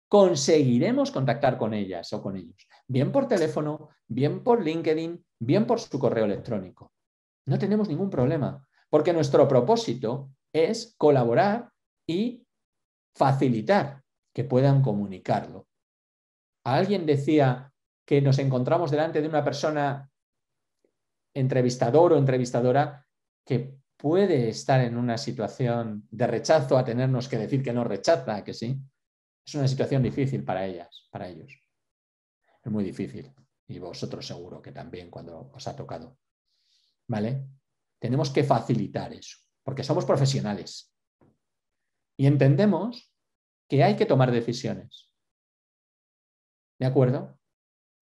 conseguiremos contactar con ellas o con ellos, bien por teléfono, bien por LinkedIn, bien por su correo electrónico. No tenemos ningún problema, porque nuestro propósito es colaborar y facilitar que puedan comunicarlo Alguien decía que nos encontramos delante de una persona entrevistador o entrevistadora que puede estar en una situación de rechazo a tenernos que decir que no rechaza, que sí. Es una situación difícil para ellas, para ellos. Es muy difícil. Y vosotros seguro que también cuando os ha tocado. ¿Vale? Tenemos que facilitar eso, porque somos profesionales. Y entendemos que hay que tomar decisiones ¿De acuerdo?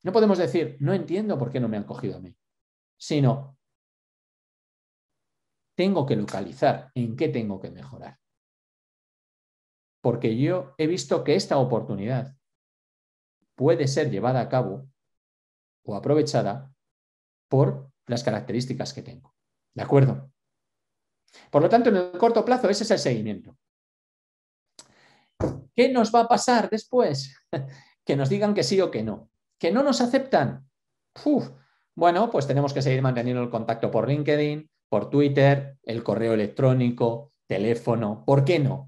No podemos decir, no entiendo por qué no me han cogido a mí, sino, tengo que localizar en qué tengo que mejorar. Porque yo he visto que esta oportunidad puede ser llevada a cabo o aprovechada por las características que tengo. ¿De acuerdo? Por lo tanto, en el corto plazo, ese es el seguimiento. ¿Qué nos va a pasar después? que nos digan que sí o que no. ¿Que no nos aceptan? bueno, pues tenemos que seguir manteniendo el contacto por LinkedIn, por Twitter, el correo electrónico, teléfono, ¿por qué no?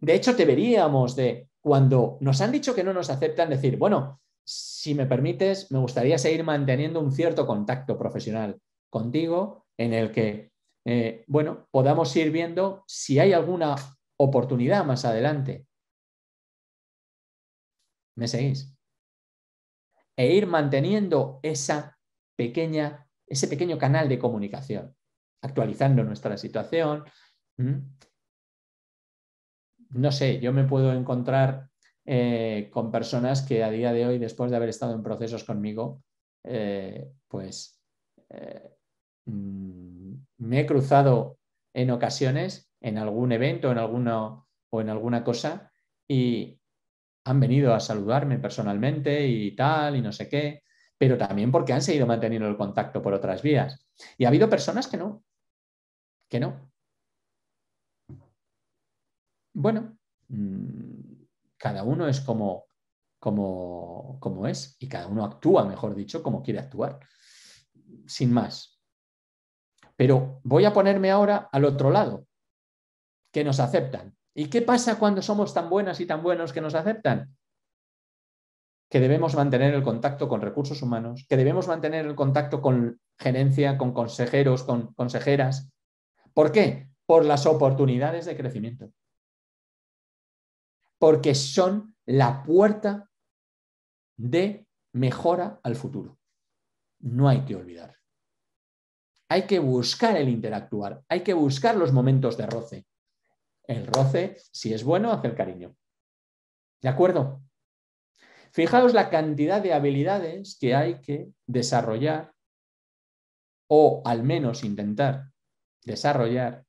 De hecho, deberíamos de, cuando nos han dicho que no nos aceptan, decir, bueno, si me permites, me gustaría seguir manteniendo un cierto contacto profesional contigo en el que, eh, bueno, podamos ir viendo si hay alguna oportunidad más adelante. ¿Me seguís? E ir manteniendo esa pequeña, ese pequeño canal de comunicación, actualizando nuestra situación. No sé, yo me puedo encontrar eh, con personas que a día de hoy, después de haber estado en procesos conmigo, eh, pues eh, mm, me he cruzado en ocasiones en algún evento o en alguna cosa y, han venido a saludarme personalmente y tal, y no sé qué, pero también porque han seguido manteniendo el contacto por otras vías. Y ha habido personas que no, que no. Bueno, mm, cada uno es como, como, como es y cada uno actúa, mejor dicho, como quiere actuar, sin más. Pero voy a ponerme ahora al otro lado, que nos aceptan. ¿Y qué pasa cuando somos tan buenas y tan buenos que nos aceptan? Que debemos mantener el contacto con recursos humanos, que debemos mantener el contacto con gerencia, con consejeros, con consejeras. ¿Por qué? Por las oportunidades de crecimiento. Porque son la puerta de mejora al futuro. No hay que olvidar. Hay que buscar el interactuar, hay que buscar los momentos de roce, el roce, si es bueno, hace el cariño. ¿De acuerdo? Fijaos la cantidad de habilidades que hay que desarrollar o al menos intentar desarrollar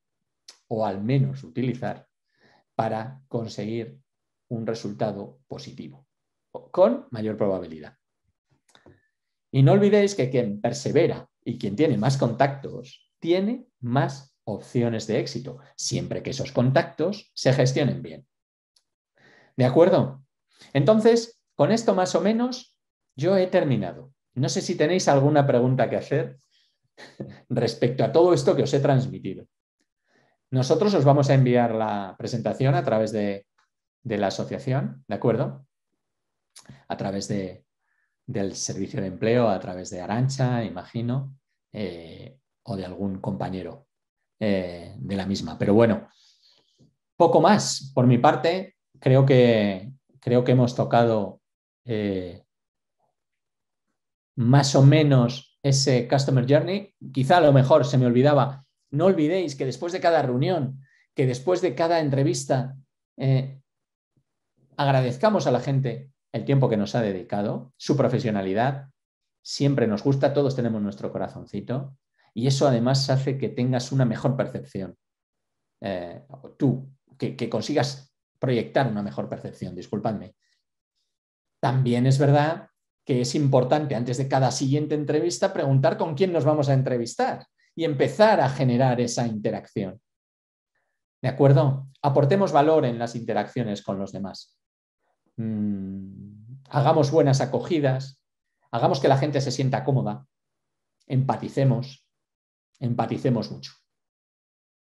o al menos utilizar para conseguir un resultado positivo con mayor probabilidad. Y no olvidéis que quien persevera y quien tiene más contactos tiene más opciones de éxito, siempre que esos contactos se gestionen bien. ¿De acuerdo? Entonces, con esto más o menos, yo he terminado. No sé si tenéis alguna pregunta que hacer *laughs* respecto a todo esto que os he transmitido. Nosotros os vamos a enviar la presentación a través de, la asociación, ¿de acuerdo? A través de, del servicio de empleo, a través de Arancha, imagino, eh, o de algún compañero eh, de la misma. Pero bueno, poco más. Por mi parte, creo que, creo que hemos tocado eh, más o menos ese Customer Journey. Quizá a lo mejor se me olvidaba. No olvidéis que después de cada reunión, que después de cada entrevista, eh, agradezcamos a la gente el tiempo que nos ha dedicado, su profesionalidad. Siempre nos gusta, todos tenemos nuestro corazoncito. Y eso además hace que tengas una mejor percepción. Eh, tú, que, consigas proyectar una mejor percepción, disculpadme. También es verdad que es importante antes de cada siguiente entrevista preguntar con quién nos vamos a entrevistar y empezar a generar esa interacción. ¿De acuerdo? Aportemos valor en las interacciones con los demás. Mm, hagamos buenas acogidas, hagamos que la gente se sienta cómoda, empaticemos, empaticemos mucho.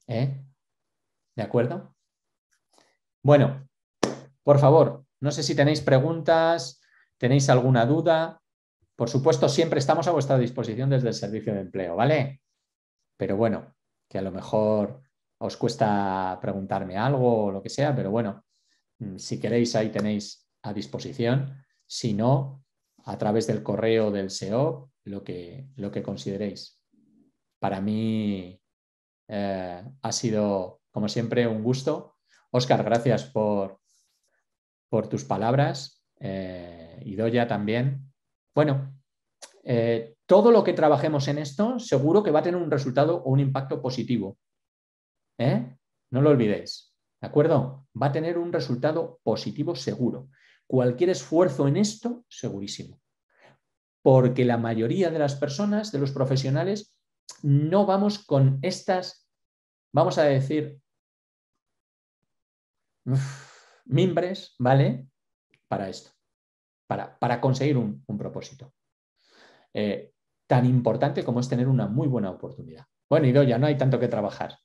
¿eh? ¿De acuerdo? Bueno, por favor, no sé si tenéis preguntas, tenéis alguna duda. Por supuesto, siempre estamos a vuestra disposición desde el servicio de empleo, ¿vale? Pero bueno, que a lo mejor os cuesta preguntarme algo o lo que sea, pero bueno, mm, si queréis ahí tenéis a disposición. Si no, a través del correo del SEO, lo que, lo que consideréis para mí eh, ha sido, como siempre, un gusto. Oscar, gracias por, por tus palabras. Eh, y Idoya también. Bueno, eh, todo lo que trabajemos en esto seguro que va a tener un resultado o un impacto positivo. No lo olvidéis. ¿De acuerdo? Va a tener un resultado positivo seguro. Cualquier esfuerzo en esto, segurísimo. Porque la mayoría de las personas, de los profesionales, no vamos con estas, vamos a decir, mimbres, ¿vale? Para esto, para, conseguir un, propósito. Eh, tan importante como es tener una muy buena oportunidad. Bueno, y ya no hay tanto que trabajar.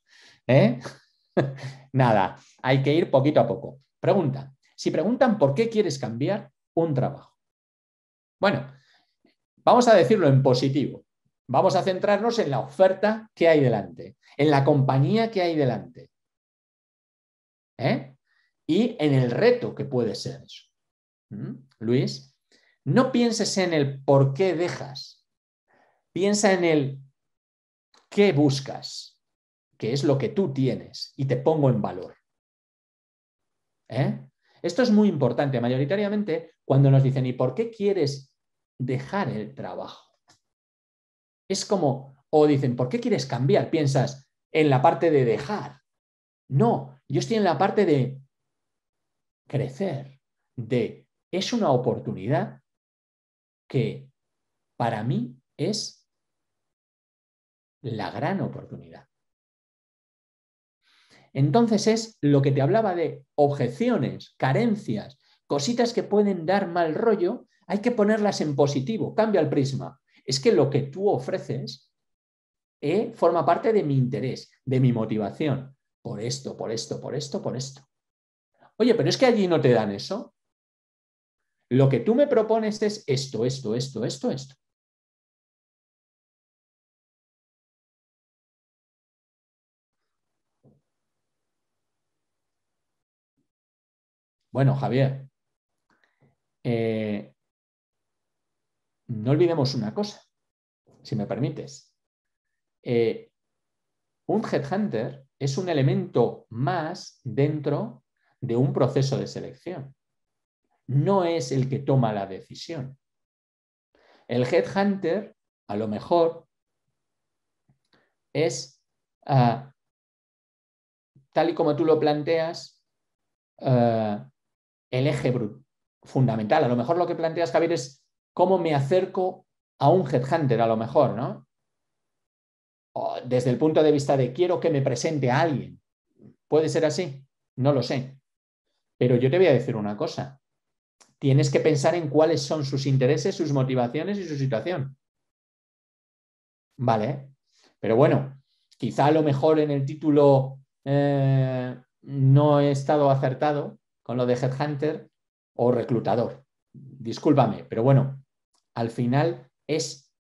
¿eh? *laughs* Nada, hay que ir poquito a poco. Pregunta, si preguntan por qué quieres cambiar un trabajo. Bueno, vamos a decirlo en positivo. Vamos a centrarnos en la oferta que hay delante, en la compañía que hay delante. ¿eh? Y en el reto que puede ser eso. ¿Mm? Luis, no pienses en el por qué dejas. Piensa en el qué buscas, que es lo que tú tienes y te pongo en valor. ¿Eh? Esto es muy importante. Mayoritariamente, cuando nos dicen, ¿y por qué quieres dejar el trabajo? Es como, o dicen, ¿por qué quieres cambiar? Piensas en la parte de dejar. No, yo estoy en la parte de crecer, de es una oportunidad que para mí es la gran oportunidad. Entonces es lo que te hablaba de objeciones, carencias, cositas que pueden dar mal rollo, hay que ponerlas en positivo, cambia el prisma es que lo que tú ofreces eh, forma parte de mi interés, de mi motivación, por esto, por esto, por esto, por esto. Oye, pero es que allí no te dan eso. Lo que tú me propones es esto, esto, esto, esto, esto. Bueno, Javier, eh, no olvidemos una cosa, si me permites. Eh, un headhunter es un elemento más dentro de un proceso de selección. No es el que toma la decisión. El headhunter, a lo mejor, es, ah, tal y como tú lo planteas, ah, el eje fundamental. A lo mejor lo que planteas, Javier, es cómo me acerco a un headhunter a lo mejor, ¿no? desde el punto de vista de quiero que me presente a alguien. ¿Puede ser así? No lo sé. Pero yo te voy a decir una cosa. Tienes que pensar en cuáles son sus intereses, sus motivaciones y su situación. Vale, pero bueno, quizá a lo mejor en el título eh, no he estado acertado con lo de headhunter o reclutador. Discúlpame, pero bueno, al final es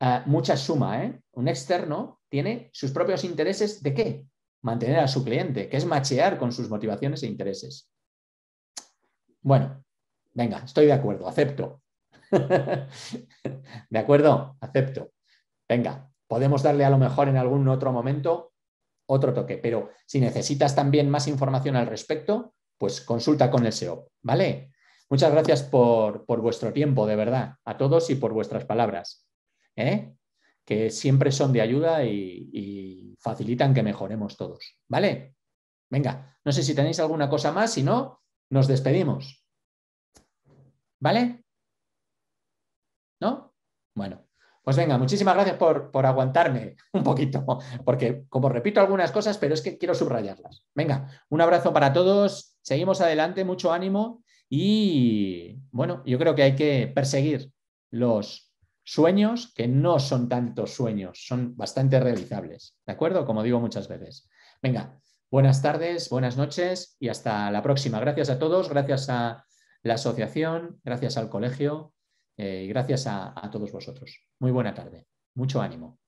ah, mucha suma. ¿eh? Un externo tiene sus propios intereses de qué? Mantener a su cliente, que es machear con sus motivaciones e intereses. Bueno, venga, estoy de acuerdo, acepto. *laughs* ¿De acuerdo? Acepto. Venga, podemos darle a lo mejor en algún otro momento otro toque, pero si necesitas también más información al respecto, pues consulta con el SEO, ¿vale? Muchas gracias por, vuestro tiempo, de verdad, a todos y por vuestras palabras, ¿eh? que siempre son de ayuda y, facilitan que mejoremos todos. ¿Vale? Venga, no sé si tenéis alguna cosa más, si no, nos despedimos. ¿Vale? ¿No? Bueno, pues venga, muchísimas gracias por, por aguantarme un poquito, porque como repito algunas cosas, pero es que quiero subrayarlas. Venga, un abrazo para todos, seguimos adelante, mucho ánimo y bueno, yo creo que hay que perseguir los sueños que no son tantos sueños, son bastante realizables. ¿De acuerdo? Como digo muchas veces. Venga, buenas tardes, buenas noches y hasta la próxima. Gracias a todos, gracias a la asociación, gracias al colegio eh, y gracias a todos vosotros. Muy buena tarde, mucho ánimo.